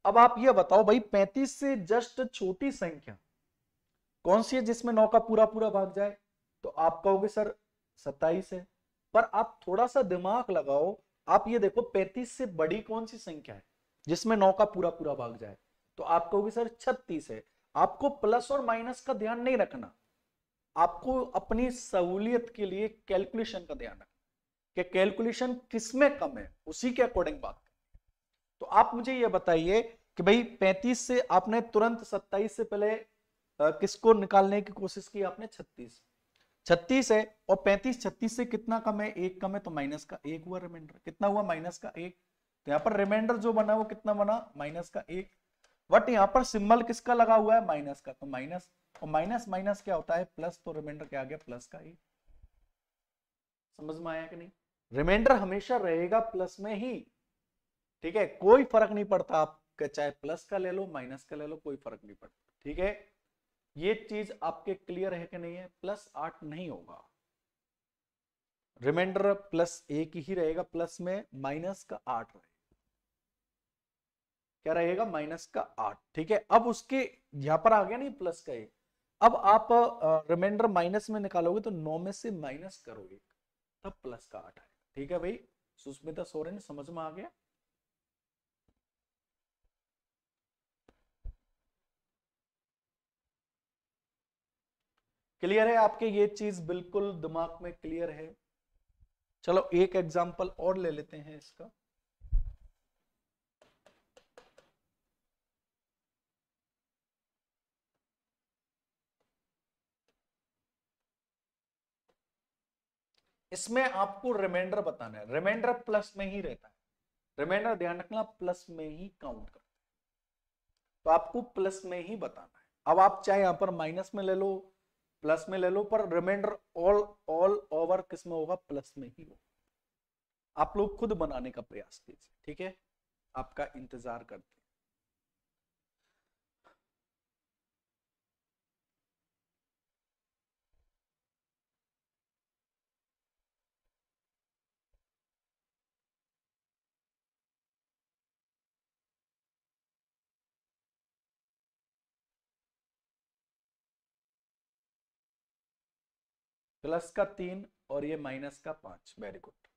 अब आप ये बताओ भाई पैंतीस से जस्ट छोटी संख्या कौन सी है जिसमें नौ का पूरा पूरा भाग जाए तो आप कहोगे सर सत्ताईस है पर आप थोड़ा सा दिमाग लगाओ आप ये देखो पैंतीस से बड़ी कौन सी संख्या है जिसमें नौ का पूरा पूरा भाग जाए तो आप कहोगे सर छत्तीस है आपको प्लस और माइनस का ध्यान नहीं रखना आपको अपनी सहूलियत के लिए कैलकुलेशन का ध्यान रखना कि कैलकुलेशन किस में कम है उसी के अकॉर्डिंग बात तो आप मुझे यह बताइए कि भाई 35 से आपने तुरंत 27 से पहले किसको निकालने की कोशिश की आपने 36 36 है और 35 36 से कितना कम है एक कम है तो माइनस का एक हुआ रिमाइंडर कितना हुआ माइनस का एक तो यहाँ पर रिमाइंडर जो बना वो कितना बना माइनस का एक बट यहाँ पर सिंबल किसका लगा हुआ है माइनस का तो माइनस और माइनस माइनस क्या होता है प्लस तो रिमाइंडर क्या आ गया प्लस का एक समझ में आया कि नहीं रिमाइंडर हमेशा रहेगा प्लस में ही ठीक है कोई फर्क नहीं पड़ता आप चाहे प्लस का ले लो माइनस का ले लो कोई फर्क नहीं पड़ता ठीक है ये चीज आपके क्लियर है कि नहीं है प्लस आठ नहीं होगा रिमाइंडर प्लस एक ही रहेगा प्लस में माइनस का आठ रहेगा क्या रहेगा माइनस का आठ ठीक है अब उसके यहां पर आ गया नहीं प्लस का एक अब आप रिमाइंडर माइनस में निकालोगे तो नौ में से माइनस करोगे तब प्लस का आठ आएगा ठीक है भाई सुस्मिता सोरेन समझ में आ गया क्लियर है आपके ये चीज बिल्कुल दिमाग में क्लियर है चलो एक एग्जाम्पल और ले लेते हैं इसका इसमें आपको रिमाइंडर बताना है रिमाइंडर प्लस में ही रहता है रिमाइंडर ध्यान रखना प्लस में ही काउंट करता है तो आपको प्लस में ही बताना है अब आप चाहे यहां पर माइनस में ले लो प्लस में ले लो पर रिमाइंडर ऑल ऑल ओवर किस में होगा प्लस में ही होगा आप लोग खुद बनाने का प्रयास कीजिए ठीक है आपका इंतजार करते प्लस का तीन और ये माइनस का पांच वेरी गुड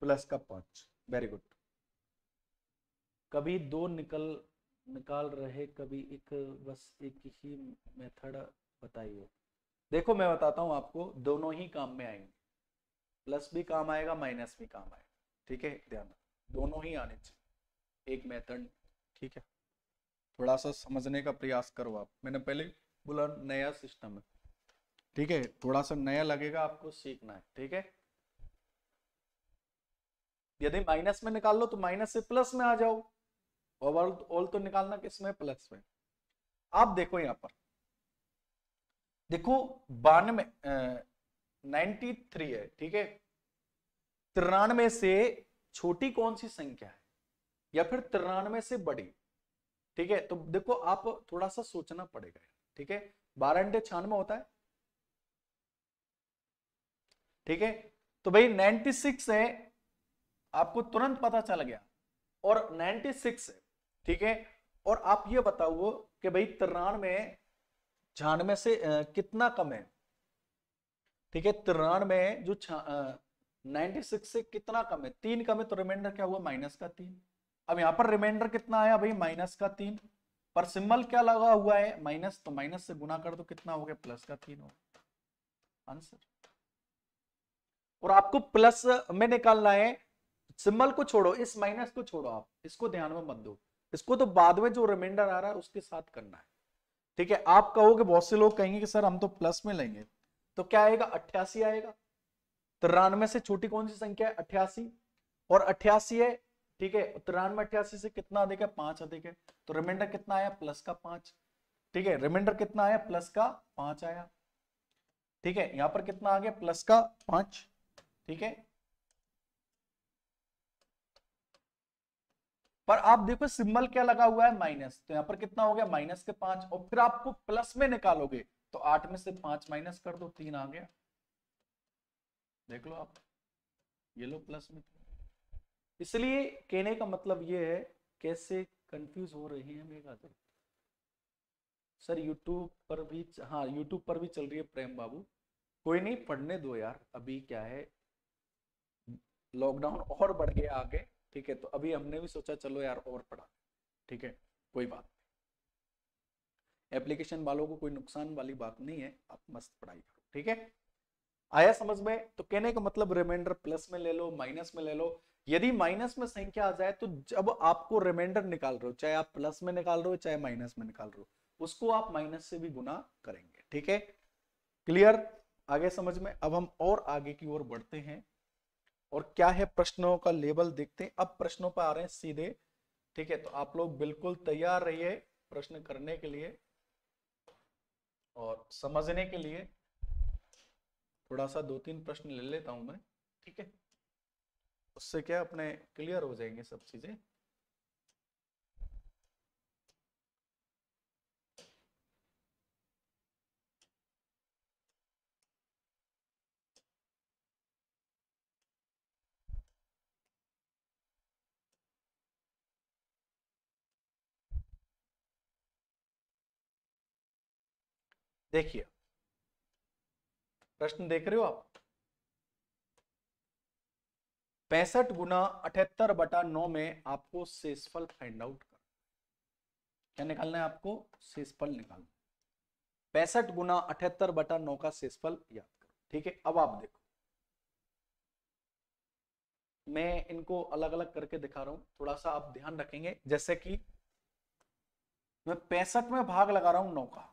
प्लस का पांच वेरी गुड कभी दो निकल निकाल रहे कभी एक बस एक ही मेथड बताइए देखो मैं बताता हूं आपको दोनों ही काम में आएंगे प्लस भी काम आएगा माइनस भी काम आएगा ठीक है ध्यान दोनों ही आने चाहिए एक मेथड ठीक है थोड़ा सा समझने का प्रयास करो आप मैंने पहले बोला नया सिस्टम है ठीक है थोड़ा सा नया लगेगा आपको सीखना है ठीक है यदि माइनस में निकाल लो तो माइनस से प्लस में आ जाओ ओवरऑल ऑल तो निकालना किसमें प्लस में आप देखो यहां पर देखो बानवे 93 है ठीक है तिरानवे से छोटी कौन सी संख्या है या फिर तिरानवे से बड़ी ठीक है तो देखो आप थोड़ा सा सोचना पड़ेगा ठीक है बारह इंटे छानवे होता है ठीक है तो भाई 96 है आपको तुरंत पता चल गया और 96 है ठीक है और आप ये बताओ कि भाई तिरानवे छानवे से कितना कम है ठीक है तिरानवे जो नाइनटी सिक्स से कितना कम है तीन कम है तो रिमाइंडर क्या हुआ माइनस का तीन अब यहाँ पर रिमाइंडर कितना आया भाई माइनस का तीन पर सिंबल क्या लगा हुआ है माइनस तो माइनस से गुना कर दो कितना हो गया प्लस का तीन हो आंसर और आपको प्लस में निकालना है सिंबल को छोड़ो इस माइनस को छोड़ो आप इसको ध्यान में मत दो इसको तो बाद में जो रिमाइंडर आ रहा है उसके साथ करना है ठीक है आप कहोगे बहुत से लोग कहेंगे कि सर हम तो प्लस में लेंगे तो क्या आएगा अट्ठासी आएगा तिरानवे से छोटी कौन सी संख्या है अट्ठासी और अट्ठासी है ठीक है तिरानवे अट्ठासी से कितना अधिक है पांच अधिक है तो रिमाइंडर कितना आया प्लस का पांच ठीक है रिमाइंडर कितना आया प्लस का पांच आया ठीक है यहां पर कितना आ गया प्लस का पांच ठीक है पर आप देखो सिंबल क्या लगा हुआ है माइनस तो यहां पर कितना हो गया माइनस के पांच और फिर आपको प्लस में निकालोगे तो आठ में से पांच माइनस कर दो तीन आ गया देख लो आप ये लो प्लस में इसलिए कहने का मतलब ये है कैसे कंफ्यूज हो रहे हैं मेगा तो सर यूट्यूब पर भी हाँ यूट्यूब पर भी चल रही है प्रेम बाबू कोई नहीं पढ़ने दो यार अभी क्या है लॉकडाउन और बढ़ गया आगे ठीक है तो अभी हमने भी सोचा चलो यार और पढ़ा ठीक है कोई बात एप्लीकेशन वालों को कोई नुकसान वाली बात नहीं है आप मस्त पढ़ाई करो ठीक है आया समझ में तो कहने का मतलब रिमाइंडर प्लस में ले लो माइनस में ले लो यदि माइनस में संख्या आ जाए तो जब आपको रिमाइंडर निकाल रहे हो चाहे आप प्लस में निकाल रहे हो चाहे माइनस में निकाल रहे हो उसको आप माइनस से भी गुना करेंगे ठीक है क्लियर आगे समझ में अब हम और आगे की ओर बढ़ते हैं और क्या है प्रश्नों का लेवल देखते हैं अब प्रश्नों पर आ रहे हैं सीधे ठीक है तो आप लोग बिल्कुल तैयार रहिए प्रश्न करने के लिए और समझने के लिए थोड़ा सा दो तीन प्रश्न ले लेता हूं मैं ठीक है उससे क्या अपने क्लियर हो जाएंगे सब चीजें देखिए प्रश्न देख रहे हो आप पैंसठ गुना अठहत्तर बटा नौ में आपको सेसफल फाइंड आउट कर क्या निकालना है आपको सेसफल निकालना पैंसठ गुना अठहत्तर बटा नौ का सेसफल याद करो ठीक है अब आप देखो मैं इनको अलग अलग करके दिखा रहा हूं थोड़ा सा आप ध्यान रखेंगे जैसे कि मैं पैंसठ में भाग लगा रहा हूं नौ का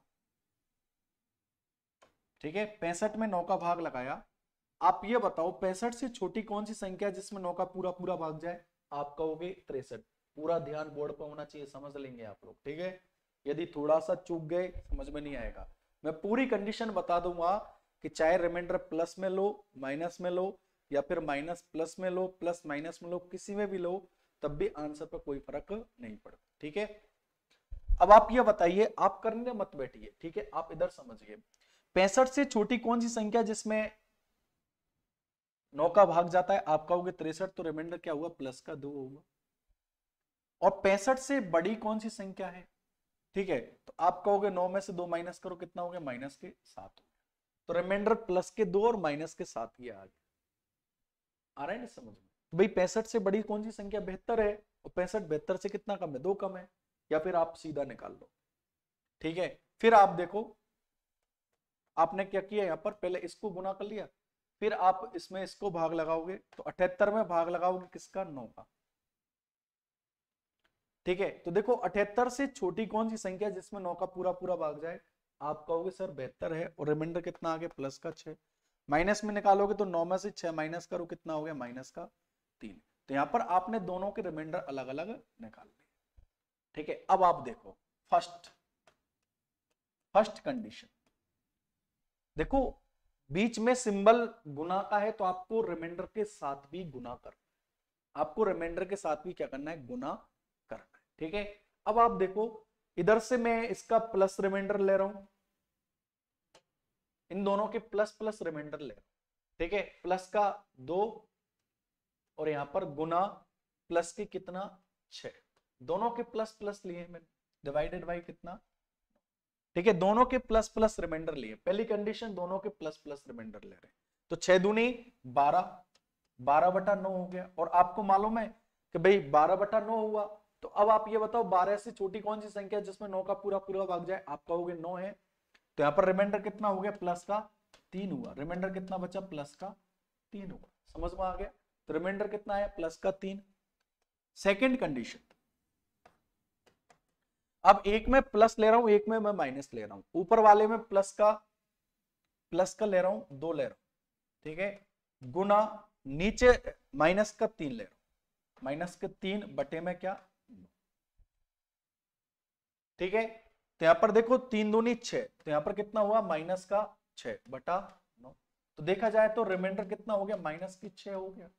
ठीक है पैंसठ में नौ का भाग लगाया आप ये बताओ पैंसठ से छोटी कौन सी संख्या है जिसमें नौ का पूरा पूरा भाग जाए आप कहोगे तिरसठ पूरा ध्यान बोर्ड पर होना चाहिए समझ लेंगे आप लोग ठीक है यदि थोड़ा सा चूक गए समझ में नहीं आएगा मैं पूरी कंडीशन बता दूंगा कि चाहे रिमाइंडर प्लस में लो माइनस में लो या फिर माइनस प्लस में लो प्लस माइनस में लो किसी में भी लो तब भी आंसर पर कोई फर्क नहीं पड़ता ठीक है अब आप ये बताइए आप करने मत बैठिए ठीक है आप इधर समझिए पैंसठ से छोटी कौन सी संख्या जिसमें नौ का भाग जाता है आप कहोगे तिरसठ तो रिमाइंडर क्या हुआ प्लस का दो होगा और पैंसठ से बड़ी कौन सी संख्या है ठीक है तो आप कहोगे नौ में से दो माइनस करो कितना हो गया माइनस के सात हो तो रिमाइंडर प्लस के दो और माइनस के साथ ही आ गया आ रहा है ना समझ में तो भाई पैंसठ से बड़ी कौन सी संख्या बेहतर है और पैंसठ बेहतर से कितना कम है दो कम है या फिर आप सीधा निकाल लो ठीक है फिर आप देखो आपने क्या किया यहाँ पर पहले इसको गुना कर लिया फिर आप इसमें इसको भाग लगाओगे तो अठहत्तर में भाग लगाओगे किसका नौ का ठीक है तो देखो अठहत्तर से छोटी कौन सी संख्या जिसमें नौ का पूरा पूरा भाग जाए आप कहोगे सर बेहतर है और रिमाइंडर कितना आगे प्लस का छह माइनस में निकालोगे तो नौ में से छह माइनस करो कितना हो गया माइनस का तीन तो यहाँ पर आपने दोनों के रिमाइंडर अलग अलग निकाल लिए ठीक है अब आप देखो फर्स्ट फर्स्ट कंडीशन देखो बीच में सिंबल गुना का है तो आपको रिमाइंडर के साथ भी गुना कर आपको रिमाइंडर के साथ भी क्या करना है गुना करना है ठीक है अब आप देखो इधर से मैं इसका प्लस रिमाइंडर ले रहा हूं इन दोनों के प्लस प्लस रिमाइंडर ले रहा हूं ठीक है प्लस का दो और यहां पर गुना प्लस के कितना छ दोनों के प्लस प्लस लिए मैंने डिवाइडेड बाई कितना ठीक है दोनों के प्लस प्लस रिमाइंडर लिए पहली कंडीशन दोनों के प्लस प्लस रिमाइंडर ले रहे हैं तो छह दूनी बारह बारह बटा नौ हो गया और आपको मालूम है कि भाई बारह बटा नौ हुआ तो अब आप ये बताओ बारह से छोटी कौन सी संख्या जिसमें नौ का पूरा पूरा भाग जाए आप कहोगे नौ है तो यहाँ पर रिमाइंडर कितना हो गया प्लस का तीन हुआ रिमाइंडर कितना बचा प्लस का तीन हुआ समझ में आ गया तो रिमाइंडर कितना आया प्लस का तीन सेकेंड कंडीशन अब एक में प्लस ले रहा हूं एक में मैं माइनस ले रहा हूं ऊपर वाले में प्लस का प्लस का ले रहा हूं दो ले रहा हूं ठीक है गुना नीचे माइनस का तीन ले रहा हूं माइनस के तीन बटे में क्या ठीक है तो यहां पर देखो तीन दूनी छह तो यहां पर कितना हुआ माइनस का छह बटा नौ तो देखा जाए तो रिमाइंडर कितना हो गया माइनस की छह हो गया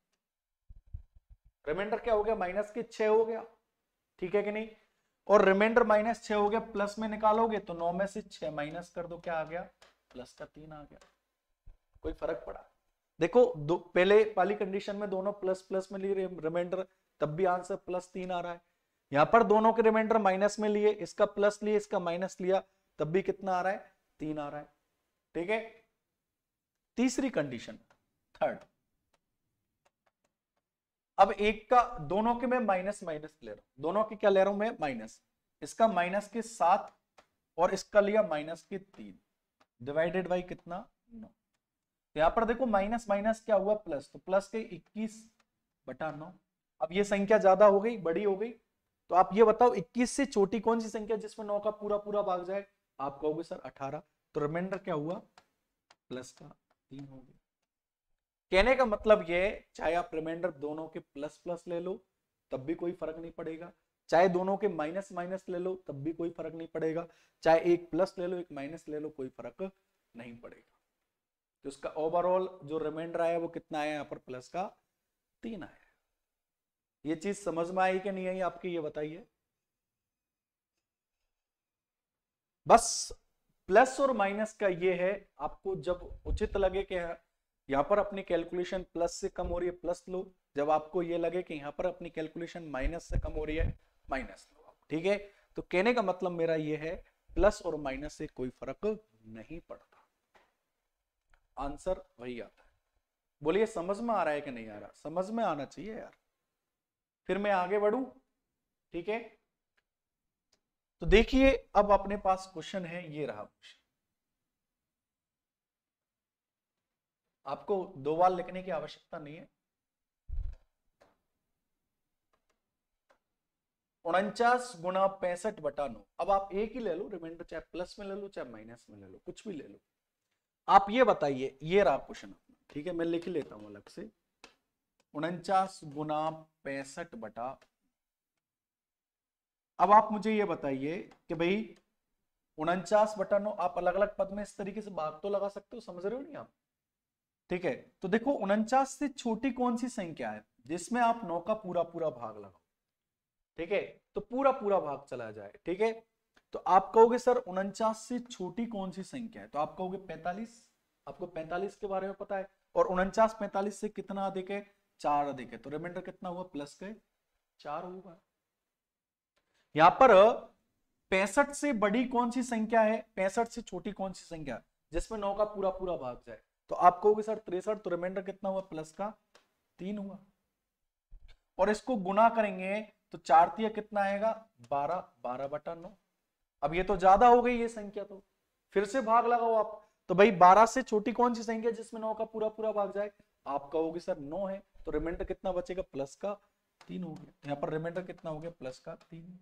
रिमाइंडर क्या हो गया माइनस की छह हो गया ठीक है कि नहीं और रिमाइंडर माइनस छ हो गया प्लस में निकालोगे तो नौ में से छ माइनस कर दो क्या आ गया प्लस का तीन आ गया कोई फर्क पड़ा देखो दो पहले वाली कंडीशन में दोनों प्लस प्लस में लिए रिमाइंडर तब भी आंसर प्लस तीन आ रहा है यहां पर दोनों के रिमाइंडर माइनस में लिए इसका प्लस लिए इसका माइनस लिया तब भी कितना आ रहा है तीन आ रहा है ठीक है तीसरी कंडीशन थर्ड अब एक का दोनों के मैं माइनस माइनस ले रहा हूं दोनों के क्या ले रहा हूं मैं माइनस इसका माइनस के सात और इसका लिया माइनस के तीन डिवाइडेड बाई कितना नौ तो यहां पर देखो माइनस माइनस क्या हुआ प्लस तो प्लस के इक्कीस बटा नौ अब ये संख्या ज्यादा हो गई बड़ी हो गई तो आप ये बताओ इक्कीस से छोटी कौन सी संख्या जिसमें नौ का पूरा पूरा भाग जाए आप कहोगे सर अठारह तो रिमाइंडर क्या हुआ प्लस का तीन हो गया कहने का मतलब ये है चाहे आप रिमाइंडर दोनों के प्लस प्लस ले लो तब भी कोई फर्क नहीं पड़ेगा चाहे दोनों के माइनस माइनस ले लो तब भी कोई फर्क नहीं पड़ेगा चाहे एक प्लस ले लो एक माइनस ले लो कोई फर्क नहीं पड़ेगा तो इसका ओवरऑल जो रिमाइंडर आया वो कितना आया यहाँ पर प्लस का तीन आया ये चीज समझ में आई कि नहीं आई आपकी ये बताइए बस प्लस और माइनस का ये है आपको जब उचित लगे कि यहाँ पर अपनी कैलकुलेशन प्लस से कम हो रही है प्लस लो जब आपको ये लगे कि यहाँ पर अपनी कैलकुलेशन माइनस से कम हो रही है माइनस लो ठीक है तो कहने का मतलब मेरा ये है प्लस और माइनस से कोई फर्क नहीं पड़ता आंसर वही आता है बोलिए समझ में आ रहा है कि नहीं आ रहा समझ में आना चाहिए यार फिर मैं आगे बढ़ू ठीक है तो देखिए अब अपने पास क्वेश्चन है ये रहा क्वेश्चन आपको दो बार लिखने की आवश्यकता नहीं है उनचास गुना पैंसठ बटा नौ अब आप एक ही ले लो रिमाइंडर चाहे प्लस में ले लो चाहे माइनस में ले लो कुछ भी ले लो आप ये बताइए ये रहा क्वेश्चन अपना ठीक है मैं लिख लेता हूं अलग से उनचास गुना पैंसठ बटा अब आप मुझे ये बताइए कि भाई उनचास बटा नौ आप अलग अलग पद में इस तरीके से बात तो लगा सकते हो समझ रहे हो नहीं आप ठीक है तो देखो उनचास से छोटी कौन सी संख्या है जिसमें आप नौ का पूरा पूरा भाग लगाओ ठीक है तो पूरा पूरा भाग चला जाए ठीक है तो आप कहोगे सर उनचास से छोटी कौन सी संख्या है तो आप कहोगे पैंतालीस आपको पैंतालीस के बारे में पता है और उनचास पैंतालीस से कितना अधिक है चार अधिक है तो रिमाइंडर कितना हुआ प्लस के चार होगा यहां पर पैंसठ से बड़ी कौन सी संख्या है पैंसठ से छोटी कौन सी संख्या जिसमें नौ का पूरा पूरा भाग जाए तो आप कहोगे सर तिरसठ तो रिमाइंडर कितना हुआ प्लस का तीन हुआ और इसको गुना करेंगे तो चार कितना आएगा बारह बारह बटा नौ अब ये तो ज्यादा हो गई ये संख्या तो फिर से भाग लगाओ आप तो भाई बारह से छोटी कौन सी संख्या जिसमें नौ का पूरा पूरा भाग जाए आप कहोगे सर नौ है तो रिमाइंडर कितना बचेगा प्लस का तीन हो गया तो यहाँ पर रिमाइंडर कितना हो गया प्लस का तीन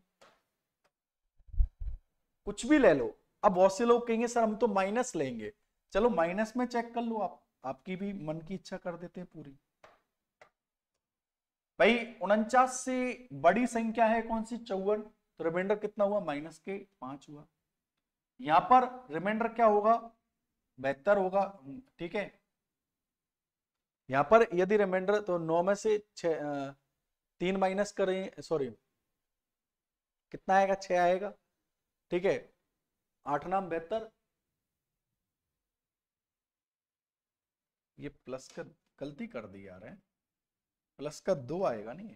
कुछ भी ले लो अब बहुत से लोग कहेंगे सर हम तो माइनस लेंगे चलो माइनस में चेक कर लो आप आपकी भी मन की इच्छा कर देते हैं पूरी भाई उनचास से बड़ी संख्या है कौन सी चौवन तो रिमाइंडर कितना हुआ माइनस के पांच हुआ यहां पर रिमाइंडर क्या होगा बेहतर होगा ठीक है यहां पर यदि रिमाइंडर तो नौ में से छ तीन माइनस करें सॉरी कितना आएगा छ आएगा ठीक है आठ नाम बेहतर ये प्लस का गलती कर दी यार है प्लस का दो आएगा नहीं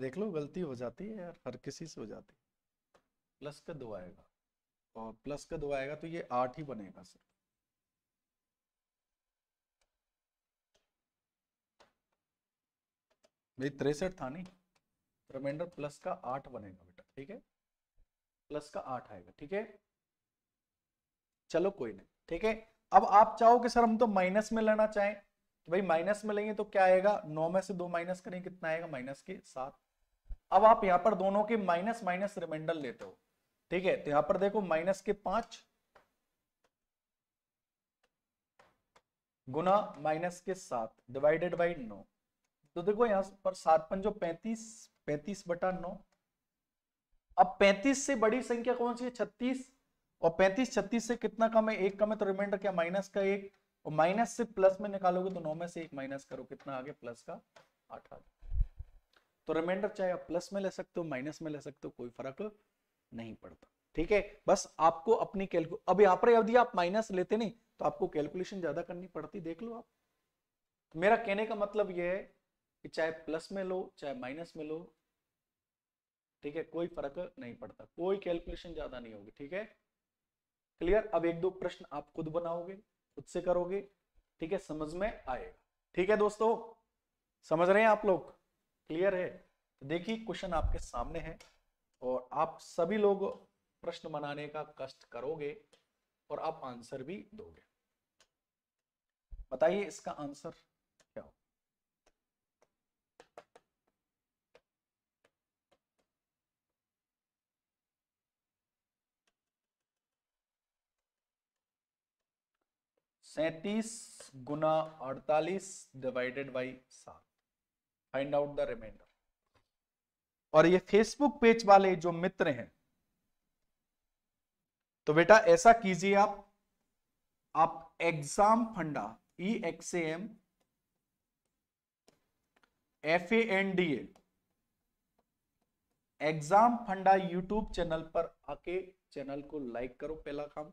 देख लो गलती हो जाती है यार हर किसी से हो जाती है प्लस का दो आएगा और प्लस का दो आएगा तो ये आठ ही बनेगा सर भाई तिरसठ था नहीं रिमाइंडर प्लस का आठ बनेगा बेटा ठीक है प्लस का आठ आएगा ठीक है चलो कोई नहीं ठीक है अब आप चाहो कि सर हम तो माइनस में लेना चाहें तो भाई माइनस में लेंगे तो क्या आएगा नौ में से दो माइनस करें कितना आएगा माइनस के सात अब आप यहां पर दोनों के माइनस माइनस रिमाइंडर लेते हो ठीक है तो यहां पर देखो माइनस के पांच गुना माइनस के सात डिवाइडेड बाई नौ तो देखो यहां पर सात पंचो पैंतीस पैंतीस बटा नौ अब पैंतीस से बड़ी संख्या कौन सी है छत्तीस और 35 36 से कितना कम है एक कम है तो रिमाइंडर क्या माइनस का एक और माइनस से प्लस में निकालोगे तो नौ में से एक माइनस करो कितना आगे प्लस का आठ आगे तो रिमाइंडर चाहे आप प्लस में ले सकते हो माइनस में ले सकते हो कोई फर्क नहीं पड़ता ठीक है बस आपको अपनी कैलकुल अब यहाँ पर यदि आप माइनस लेते नहीं तो आपको कैलकुलेशन ज्यादा करनी पड़ती देख लो आप मेरा कहने का मतलब यह है कि चाहे प्लस में लो चाहे माइनस में लो ठीक है कोई फर्क नहीं पड़ता कोई कैलकुलेशन ज्यादा नहीं होगी ठीक है क्लियर अब एक दो प्रश्न आप खुद बनाओगे खुद से करोगे ठीक है समझ में आएगा ठीक है दोस्तों समझ रहे हैं आप लोग क्लियर है तो देखिए क्वेश्चन आपके सामने है और आप सभी लोग प्रश्न बनाने का कष्ट करोगे और आप आंसर भी दोगे बताइए इसका आंसर सैतीस गुना अड़तालीस डिवाइडेड बाई सात फाइंड आउट द रिमाइंडर और ये फेसबुक पेज वाले जो मित्र हैं तो बेटा ऐसा कीजिए आप आप exam funda E X M F N D exam funda YouTube channel पर आके चैनल को लाइक करो पहला काम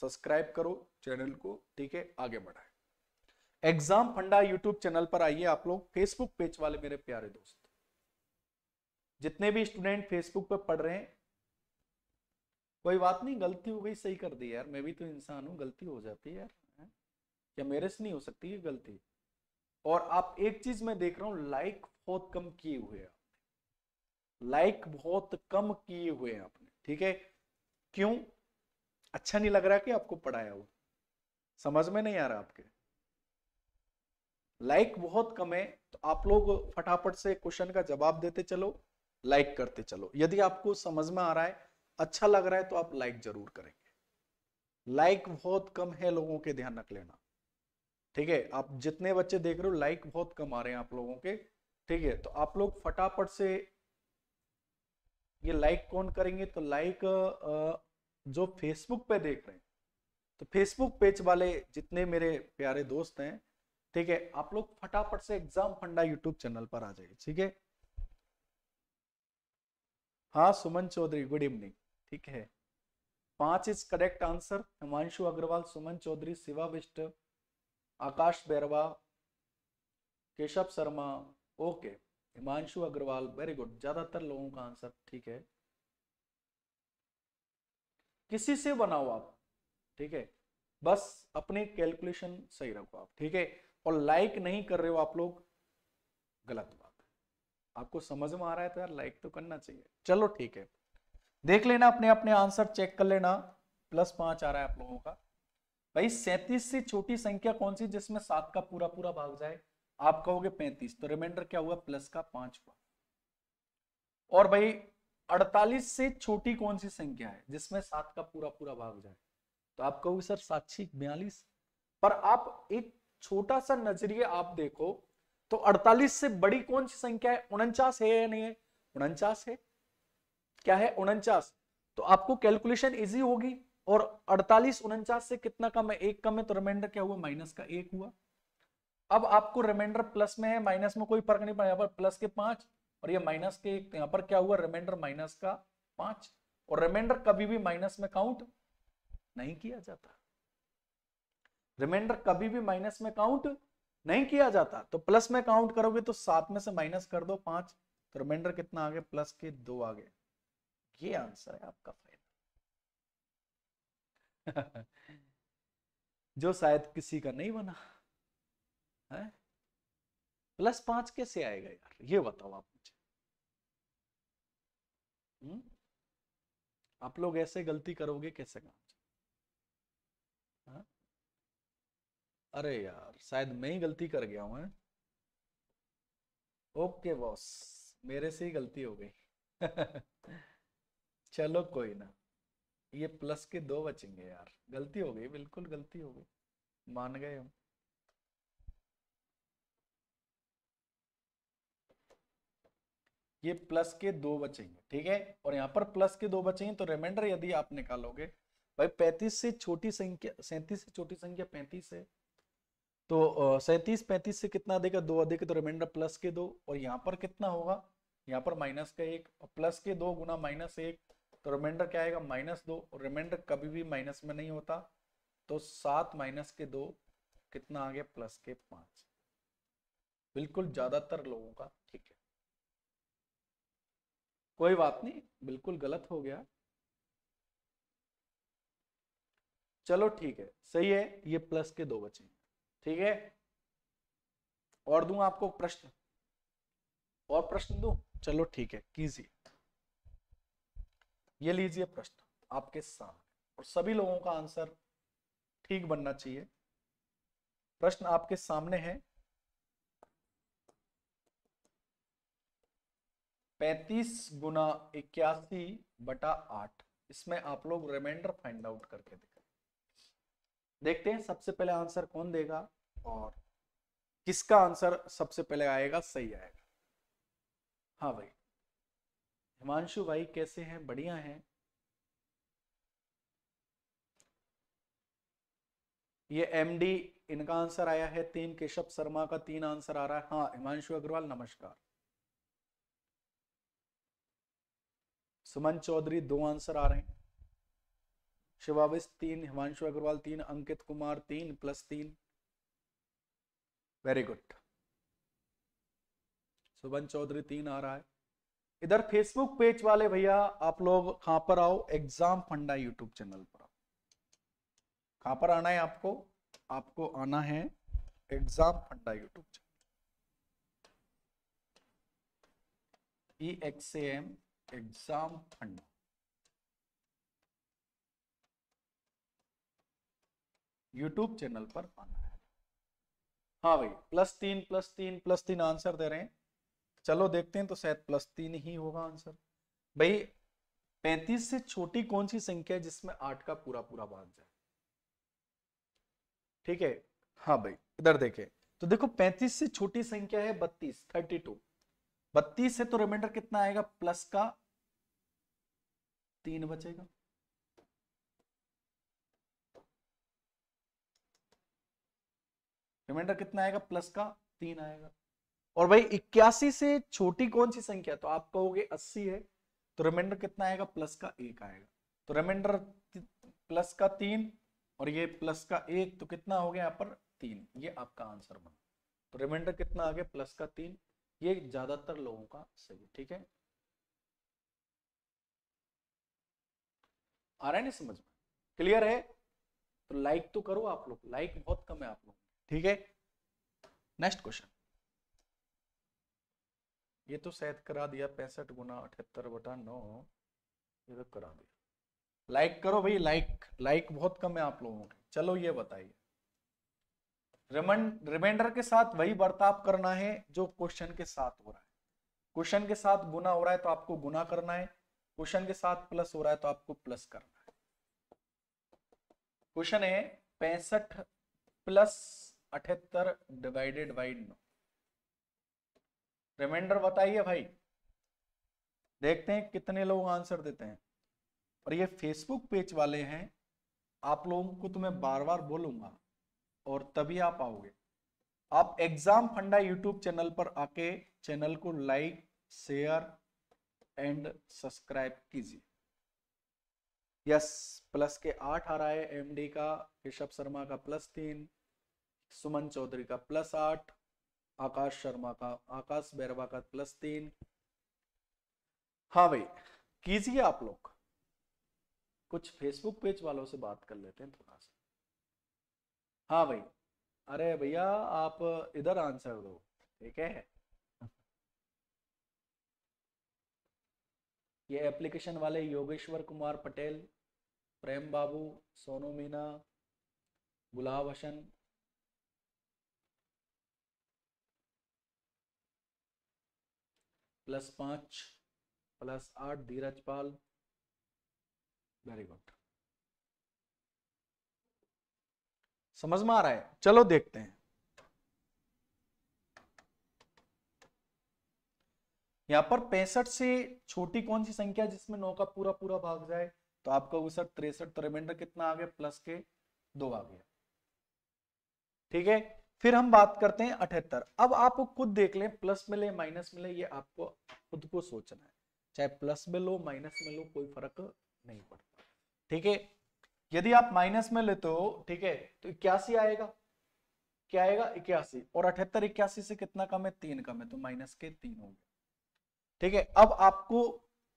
सब्सक्राइब करो चैनल को ठीक है आगे बढ़ाए एग्जाम फंडा यूट्यूब चैनल पर आइए आप लोग फेसबुक पेज वाले मेरे प्यारे दोस्त जितने भी स्टूडेंट फेसबुक पर पढ़ रहे हैं कोई बात नहीं गलती हो गई सही कर दी यार मैं भी तो इंसान हूं गलती हो जाती है यार या मेरे से नहीं हो सकती ये गलती और आप एक चीज मैं देख रहा हूं लाइक बहुत कम किए हुए आपने लाइक बहुत कम किए हुए आपने ठीक है क्यों अच्छा नहीं लग रहा कि आपको पढ़ाया हुआ समझ में नहीं आ रहा आपके लाइक like बहुत कम है तो आप लोग फटाफट से क्वेश्चन का जवाब देते चलो लाइक like करते चलो यदि आपको समझ में आ रहा है अच्छा लग रहा है तो आप लाइक like जरूर करेंगे लाइक like बहुत कम है लोगों के ध्यान रख लेना ठीक है आप जितने बच्चे देख रहे हो लाइक like बहुत कम आ रहे हैं आप लोगों के ठीक है तो आप लोग फटाफट से ये लाइक like कौन करेंगे तो लाइक like, जो फेसबुक पे देख रहे हैं तो फेसबुक पेज वाले जितने मेरे प्यारे दोस्त हैं ठीक है आप लोग फटाफट से एग्जाम फंडा यूट्यूब चैनल पर आ जाइए ठीक है हाँ सुमन चौधरी गुड इवनिंग ठीक है पांच is correct answer Himanshu Agrawal Suman Chaudhary Shiva Bisht Akash Bairwa Keshav Sharma okay Himanshu Agrawal very good ज्यादातर लोगों का आंसर ठीक है किसी से बनाओ आप ठीक है बस अपने कैलकुलेशन सही रखो आप ठीक है और लाइक नहीं कर रहे हो आप लोग गलत बात आपको समझ में आ रहा है तो यार लाइक तो करना चाहिए चलो ठीक है देख लेना अपने अपने आंसर चेक कर लेना प्लस पांच आ रहा है आप लोगों का भाई सैतीस से छोटी संख्या कौन सी जिसमें सात का पूरा पूरा भाग जाए आप कहोगे पैंतीस तो रिमाइंडर क्या हुआ प्लस का पांच हुआ और भाई 48 से छोटी कौन सी संख्या है जिसमें सात का पूरा पूरा भाग जाए तो आप कहोगे सर साक्षी बयालीस पर आप एक छोटा सा नजरिए आप देखो तो 48 से बड़ी कौन सी संख्या है उनचास है या नहीं है उनचास है क्या है उनचास तो आपको कैलकुलेशन इजी होगी और 48 उनचास से कितना कम है एक कम है तो रिमाइंडर क्या हुआ माइनस का एक हुआ अब आपको रिमाइंडर प्लस में है माइनस में कोई फर्क नहीं पड़ा पर प्लस के पांच और ये माइनस के यहां पर क्या हुआ रिमाइंडर माइनस का पांच और रिमाइंडर कभी भी माइनस में काउंट नहीं किया जाता रिमाइंडर कभी भी माइनस में काउंट नहीं किया जाता तो प्लस में काउंट करोगे तो सात में से माइनस कर दो पांच तो रिमाइंडर कितना आगे प्लस के दो आगे ये आंसर है आपका फाइनल जो शायद किसी का नहीं बना है प्लस पांच कैसे आएगा यार ये बताओ आप मुझे हुँ? हम्म? आप लोग ऐसे गलती करोगे कैसे काम हाँ? अरे यार शायद मैं ही गलती कर गया हूं ओके बॉस मेरे से ही गलती हो गई चलो कोई ना ये प्लस के दो बचेंगे यार गलती हो गई बिल्कुल गलती हो गई मान गए हम ये प्लस के दो बचेंगे ठीक है और यहाँ पर प्लस के दो बचेंगे तो रिमाइंडर यदि आप निकालोगे भाई पैंतीस से छोटी संख्या सैंतीस से छोटी संख्या पैंतीस है तो सैंतीस पैंतीस से कितना अधिक है दो अधिक तो रिमाइंडर प्लस के दो और यहाँ पर कितना होगा यहाँ पर माइनस का एक और प्लस के दो गुना माइनस एक तो रिमाइंडर क्या आएगा माइनस दो और रिमाइंडर कभी भी माइनस में नहीं होता तो सात माइनस के दो कितना आ गया प्लस के पांच बिल्कुल ज्यादातर लोगों का ठीक है कोई बात नहीं बिल्कुल गलत हो गया चलो ठीक है सही है ये प्लस के दो बचे ठीक है और दू आपको प्रश्न और प्रश्न दू चलो ठीक है कीजिए ये लीजिए प्रश्न आपके सामने और सभी लोगों का आंसर ठीक बनना चाहिए प्रश्न आपके सामने है पैतीस गुना इक्यासी बटा आठ इसमें आप लोग रिमाइंडर फाइंड आउट करके दिखा देखते हैं सबसे पहले आंसर कौन देगा और किसका आंसर सबसे पहले आएगा सही आएगा हाँ भाई हिमांशु भाई कैसे हैं बढ़िया हैं ये एमडी इनका आंसर आया है तीन केशव शर्मा का तीन आंसर आ रहा है हाँ हिमांशु अग्रवाल नमस्कार सुमन चौधरी दो आंसर आ रहे हैं शिवाविस तीन हिमांशु अग्रवाल तीन अंकित कुमार तीन प्लस तीन वेरी गुड सुमन चौधरी तीन आ रहा है इधर फेसबुक पेज वाले भैया आप लोग कहां पर आओ एग्जाम फंडा यूट्यूब चैनल पर आओ कहां पर आना है आपको आपको आना है exam funda YouTube channel E X M exam fund YouTube channel पर आना है हाँ भाई प्लस तीन प्लस तीन प्लस तीन आंसर दे रहे हैं चलो देखते हैं तो शायद प्लस तीन ही होगा आंसर भाई पैंतीस से छोटी कौन सी संख्या है जिसमें आठ का पूरा पूरा भाग जाए ठीक है हाँ भाई इधर देखे तो देखो पैंतीस से छोटी संख्या है बत्तीस थर्टी टू बत्तीस से तो रिमाइंडर कितना आएगा प्लस का तीन बचेगा रिमाइंडर कितना आएगा प्लस का तीन आएगा और भाई इक्यासी से छोटी कौन सी संख्या तो आप कहोगे अस्सी है तो रिमाइंडर कितना आएगा प्लस का एक आएगा तो रिमाइंडर प्लस का तीन और ये प्लस का एक तो कितना हो गया यहाँ पर तीन ये आपका आंसर बना तो रिमाइंडर कितना आ गया प्लस का तीन ये ज्यादातर लोगों का सही ठीक है आ रहा है ना समझ में क्लियर है तो लाइक तो करो आप लोग लाइक बहुत कम है आप लोग ठीक है नेक्स्ट क्वेश्चन ये तो शायद करा दिया पैंसठ गुना अठहत्तर बटा नौ ये तो करा दिया लाइक करो भाई लाइक लाइक बहुत कम है आप लोगों के चलो ये बताइए रिमाइंडर के साथ वही बर्ताव करना है जो क्वेश्चन के साथ हो रहा है क्वेश्चन के साथ गुना हो रहा है तो आपको गुना करना है क्वेश्चन के साथ प्लस हो रहा है तो आपको प्लस करना है क्वेश्चन है पैंसठ प्लस अठहत्तर डिवाइडेड बाई नौ रिमाइंडर बताइए भाई देखते हैं कितने लोग आंसर देते हैं और ये फेसबुक पेज वाले हैं आप लोगों को तो मैं बार बार बोलूंगा और तभी आप आओगे आप एग्जाम फंडा यूट्यूब चैनल पर आके चैनल को लाइक शेयर एंड सब्सक्राइब कीजिए यस प्लस के आठ आ रहा है एमडी का केशव शर्मा का प्लस तीन सुमन चौधरी का प्लस आठ आकाश शर्मा का आकाश बैरवा का प्लस तीन हाँ भाई कीजिए आप लोग कुछ फेसबुक पेज वालों से बात कर लेते हैं थोड़ा सा हाँ भाई अरे भैया आप इधर आंसर दो ठीक है ये एप्लीकेशन वाले योगेश्वर कुमार पटेल प्रेम बाबू सोनू मीना गुलाब हसन प्लस पाँच प्लस आठ धीरज पाल वेरी गुड समझ में आ रहा है चलो देखते हैं यहां पर पैंसठ से छोटी कौन सी संख्या जिसमें नौ का पूरा पूरा भाग जाए तो आपका सर तिरसठ तो रिमाइंडर कितना आ गया प्लस के दो आ गया ठीक है फिर हम बात करते हैं अठहत्तर अब आप खुद देख लें प्लस मिले माइनस मिले ये आपको खुद को सोचना है चाहे प्लस में लो माइनस में लो कोई फर्क नहीं पड़ता ठीक है यदि आप माइनस में लेते हो ठीक है तो इक्यासी आएगा क्या आएगा इक्यासी और अठहत्तर इक्यासी से कितना कम है तीन कम है तो माइनस के तीन हो गए ठीक है अब आपको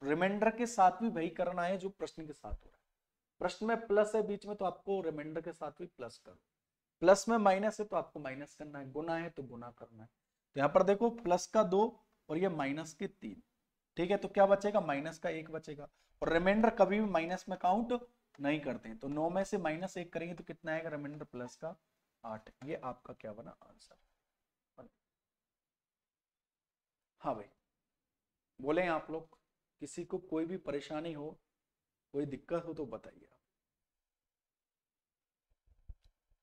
रिमाइंडर के साथ भी वही करना है जो प्रश्न के साथ हो रहा है प्रश्न में प्लस है बीच में तो आपको रिमाइंडर के साथ भी प्लस करो प्लस में माइनस है तो आपको माइनस करना है गुना है तो गुना करना है तो यहाँ पर देखो प्लस का दो और ये माइनस के तीन ठीक है तो क्या बचेगा माइनस का एक बचेगा और रिमाइंडर कभी भी माइनस में काउंट नहीं करते तो नौ में से माइनस एक करेंगे तो कितना आएगा रिमाइंडर प्लस का आठ ये आपका क्या बना आंसर हाँ भाई बोले आप लोग किसी को कोई भी परेशानी हो कोई दिक्कत हो तो बताइए आप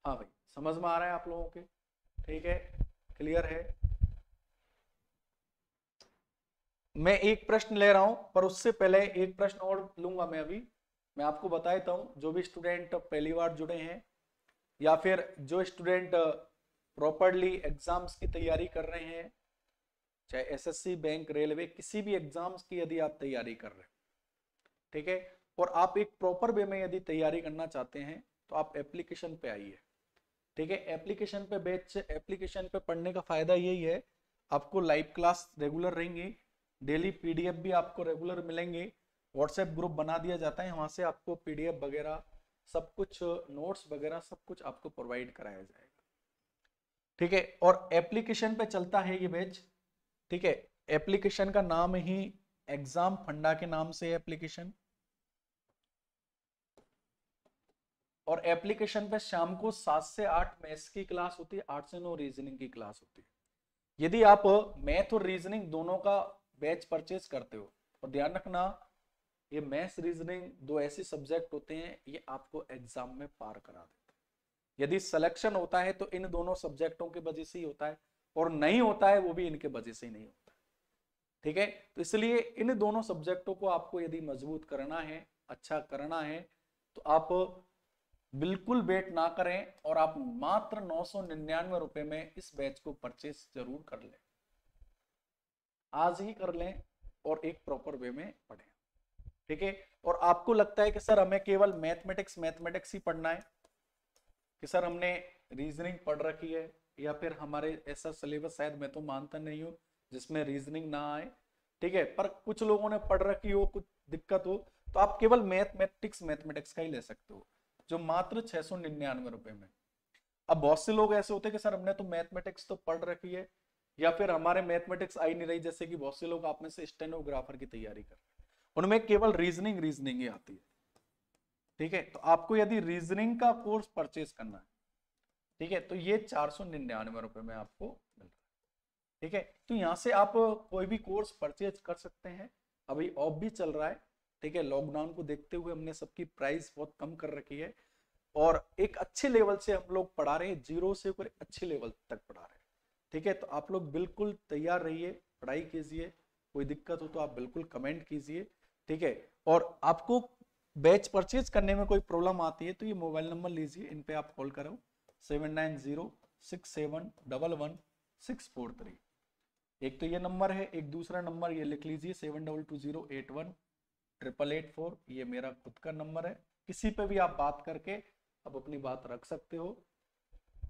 हाँ भाई समझ में आ रहा है आप लोगों के ठीक है क्लियर है मैं एक प्रश्न ले रहा हूं पर उससे पहले एक प्रश्न और लूंगा मैं अभी मैं आपको बता देता हूँ जो भी स्टूडेंट पहली बार जुड़े हैं या फिर जो स्टूडेंट प्रॉपरली एग्जाम्स की तैयारी कर रहे हैं चाहे एसएससी बैंक रेलवे किसी भी एग्जाम्स की यदि आप तैयारी कर रहे हैं ठीक है और आप एक प्रॉपर वे में यदि तैयारी करना चाहते हैं तो आप एप्लीकेशन पे आइए ठीक है एप्लीकेशन पे बेच एप्लीकेशन पे पढ़ने का फायदा यही है आपको लाइव क्लास रेगुलर रहेंगी डेली पीडीएफ भी आपको रेगुलर मिलेंगे व्हाट्सएप ग्रुप बना दिया जाता है वहाँ से आपको पीडीएफ वगैरह सब कुछ नोट्स वगैरह सब कुछ आपको प्रोवाइड कराया जाएगा ठीक है और एप्लीकेशन पे चलता है ये बेच ठीक है एप्लीकेशन का नाम ही एग्जाम फंडा के नाम से एप्लीकेशन और एप्लीकेशन पे शाम को सात से आठ मैथ्स की क्लास होती है आठ से नौ रीजनिंग की क्लास होती है यदि आप मैथ और रीजनिंग दोनों का बैच परचेज करते हो और तो ध्यान रखना ये मैथ्स रीजनिंग दो ऐसे सब्जेक्ट होते हैं ये आपको एग्जाम में पार करा देते हैं यदि सिलेक्शन होता है तो इन दोनों सब्जेक्टों के वजह से ही होता है और नहीं होता है वो भी इनके वजह से ही नहीं होता ठीक है तो इसलिए इन दोनों सब्जेक्टों को आपको यदि मजबूत करना है अच्छा करना है तो आप बिल्कुल वेट ना करें और आप मात्र नौ सौ निन्यानवे रुपए में इस बैच को परचेस जरूर कर लें आज ही कर लें और एक प्रॉपर वे में पढ़ें ठीक है और आपको लगता है कि सर हमें केवल मैथमेटिक्स मैथमेटिक्स ही पढ़ना है कि सर हमने रीजनिंग पढ़ रखी है या फिर हमारे ऐसा सिलेबस शायद मैं तो मानता नहीं हूँ जिसमें रीजनिंग ना आए ठीक है पर कुछ लोगों ने पढ़ रखी हो कुछ दिक्कत हो तो आप केवल मैथमेटिक्स मैथमेटिक्स का ही ले सकते हो जो मात्र छह सौ निन्यानवे रुपए में अब बहुत से लोग ऐसे होते हैं कि सर हमने तो मैथमेटिक्स तो पढ़ रखी है या फिर हमारे मैथमेटिक्स आई नहीं रही जैसे कि बहुत से लोग आप में से स्टेनोग्राफर की तैयारी कर उनमें केवल रीजनिंग रीजनिंग ही आती है ठीक है तो आपको यदि रीजनिंग का कोर्स परचेज करना है ठीक है तो ये चार सौ निन्यानवे रुपए में आपको मिल रहा है ठीक है तो यहाँ से आप कोई भी कोर्स परचेज कर सकते हैं अभी ऑफ भी चल रहा है ठीक है लॉकडाउन को देखते हुए हमने सबकी प्राइस बहुत कम कर रखी है और एक अच्छे लेवल से हम लोग पढ़ा रहे हैं जीरो से ऊपर अच्छे लेवल तक पढ़ा रहे हैं ठीक है तो आप लोग बिल्कुल तैयार रहिए पढ़ाई कीजिए कोई दिक्कत हो तो आप बिल्कुल कमेंट कीजिए ठीक है और आपको बैच परचेज करने में कोई प्रॉब्लम आती है तो ये मोबाइल नंबर लीजिए इन पे आप कॉल करो seven nine zero six seven double one six four three एक तो ये नंबर है एक दूसरा नंबर ये लिख लीजिए seven double two zero eight one triple eight four ये मेरा खुद का नंबर है किसी पे भी आप बात करके आप अपनी बात रख सकते हो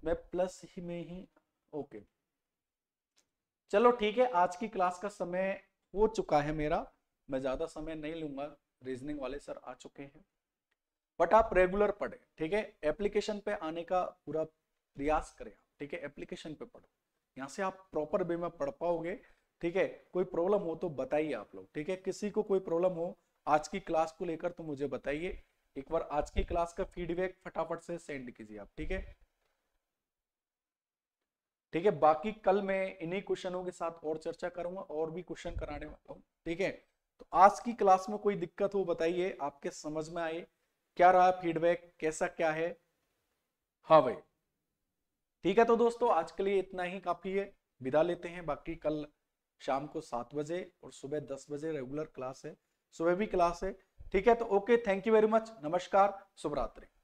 मैं प्लस ही में ही ओके चलो ठीक है आज की क्लास का समय हो चुका है मेरा मैं ज़्यादा समय नहीं लूंगा रीजनिंग वाले सर आ चुके हैं बट आप रेगुलर पढ़े ठीक है एप्लीकेशन पे आने का पूरा प्रयास करें ठीक है एप्लीकेशन पे पढ़ो यहाँ से आप प्रॉपर वे में पढ़ पाओगे ठीक है कोई प्रॉब्लम हो तो बताइए आप लोग ठीक है किसी को कोई प्रॉब्लम हो आज की क्लास को लेकर तो मुझे बताइए एक बार आज की क्लास का फीडबैक फटाफट से सेंड कीजिए आप ठीक है ठीक है बाकी कल मैं इन्हीं क्वेश्चनों के साथ और चर्चा करूंगा और भी क्वेश्चन कराने वाला हूँ ठीक है तो आज की क्लास में कोई दिक्कत हो बताइए आपके समझ में आए क्या रहा फीडबैक कैसा क्या है हाँ भाई ठीक है तो दोस्तों आज के लिए इतना ही काफी है विदा लेते हैं बाकी कल शाम को सात बजे और सुबह दस बजे रेगुलर क्लास है सुबह भी क्लास है ठीक है तो okay thank you very much नमस्कार शुभरात्रि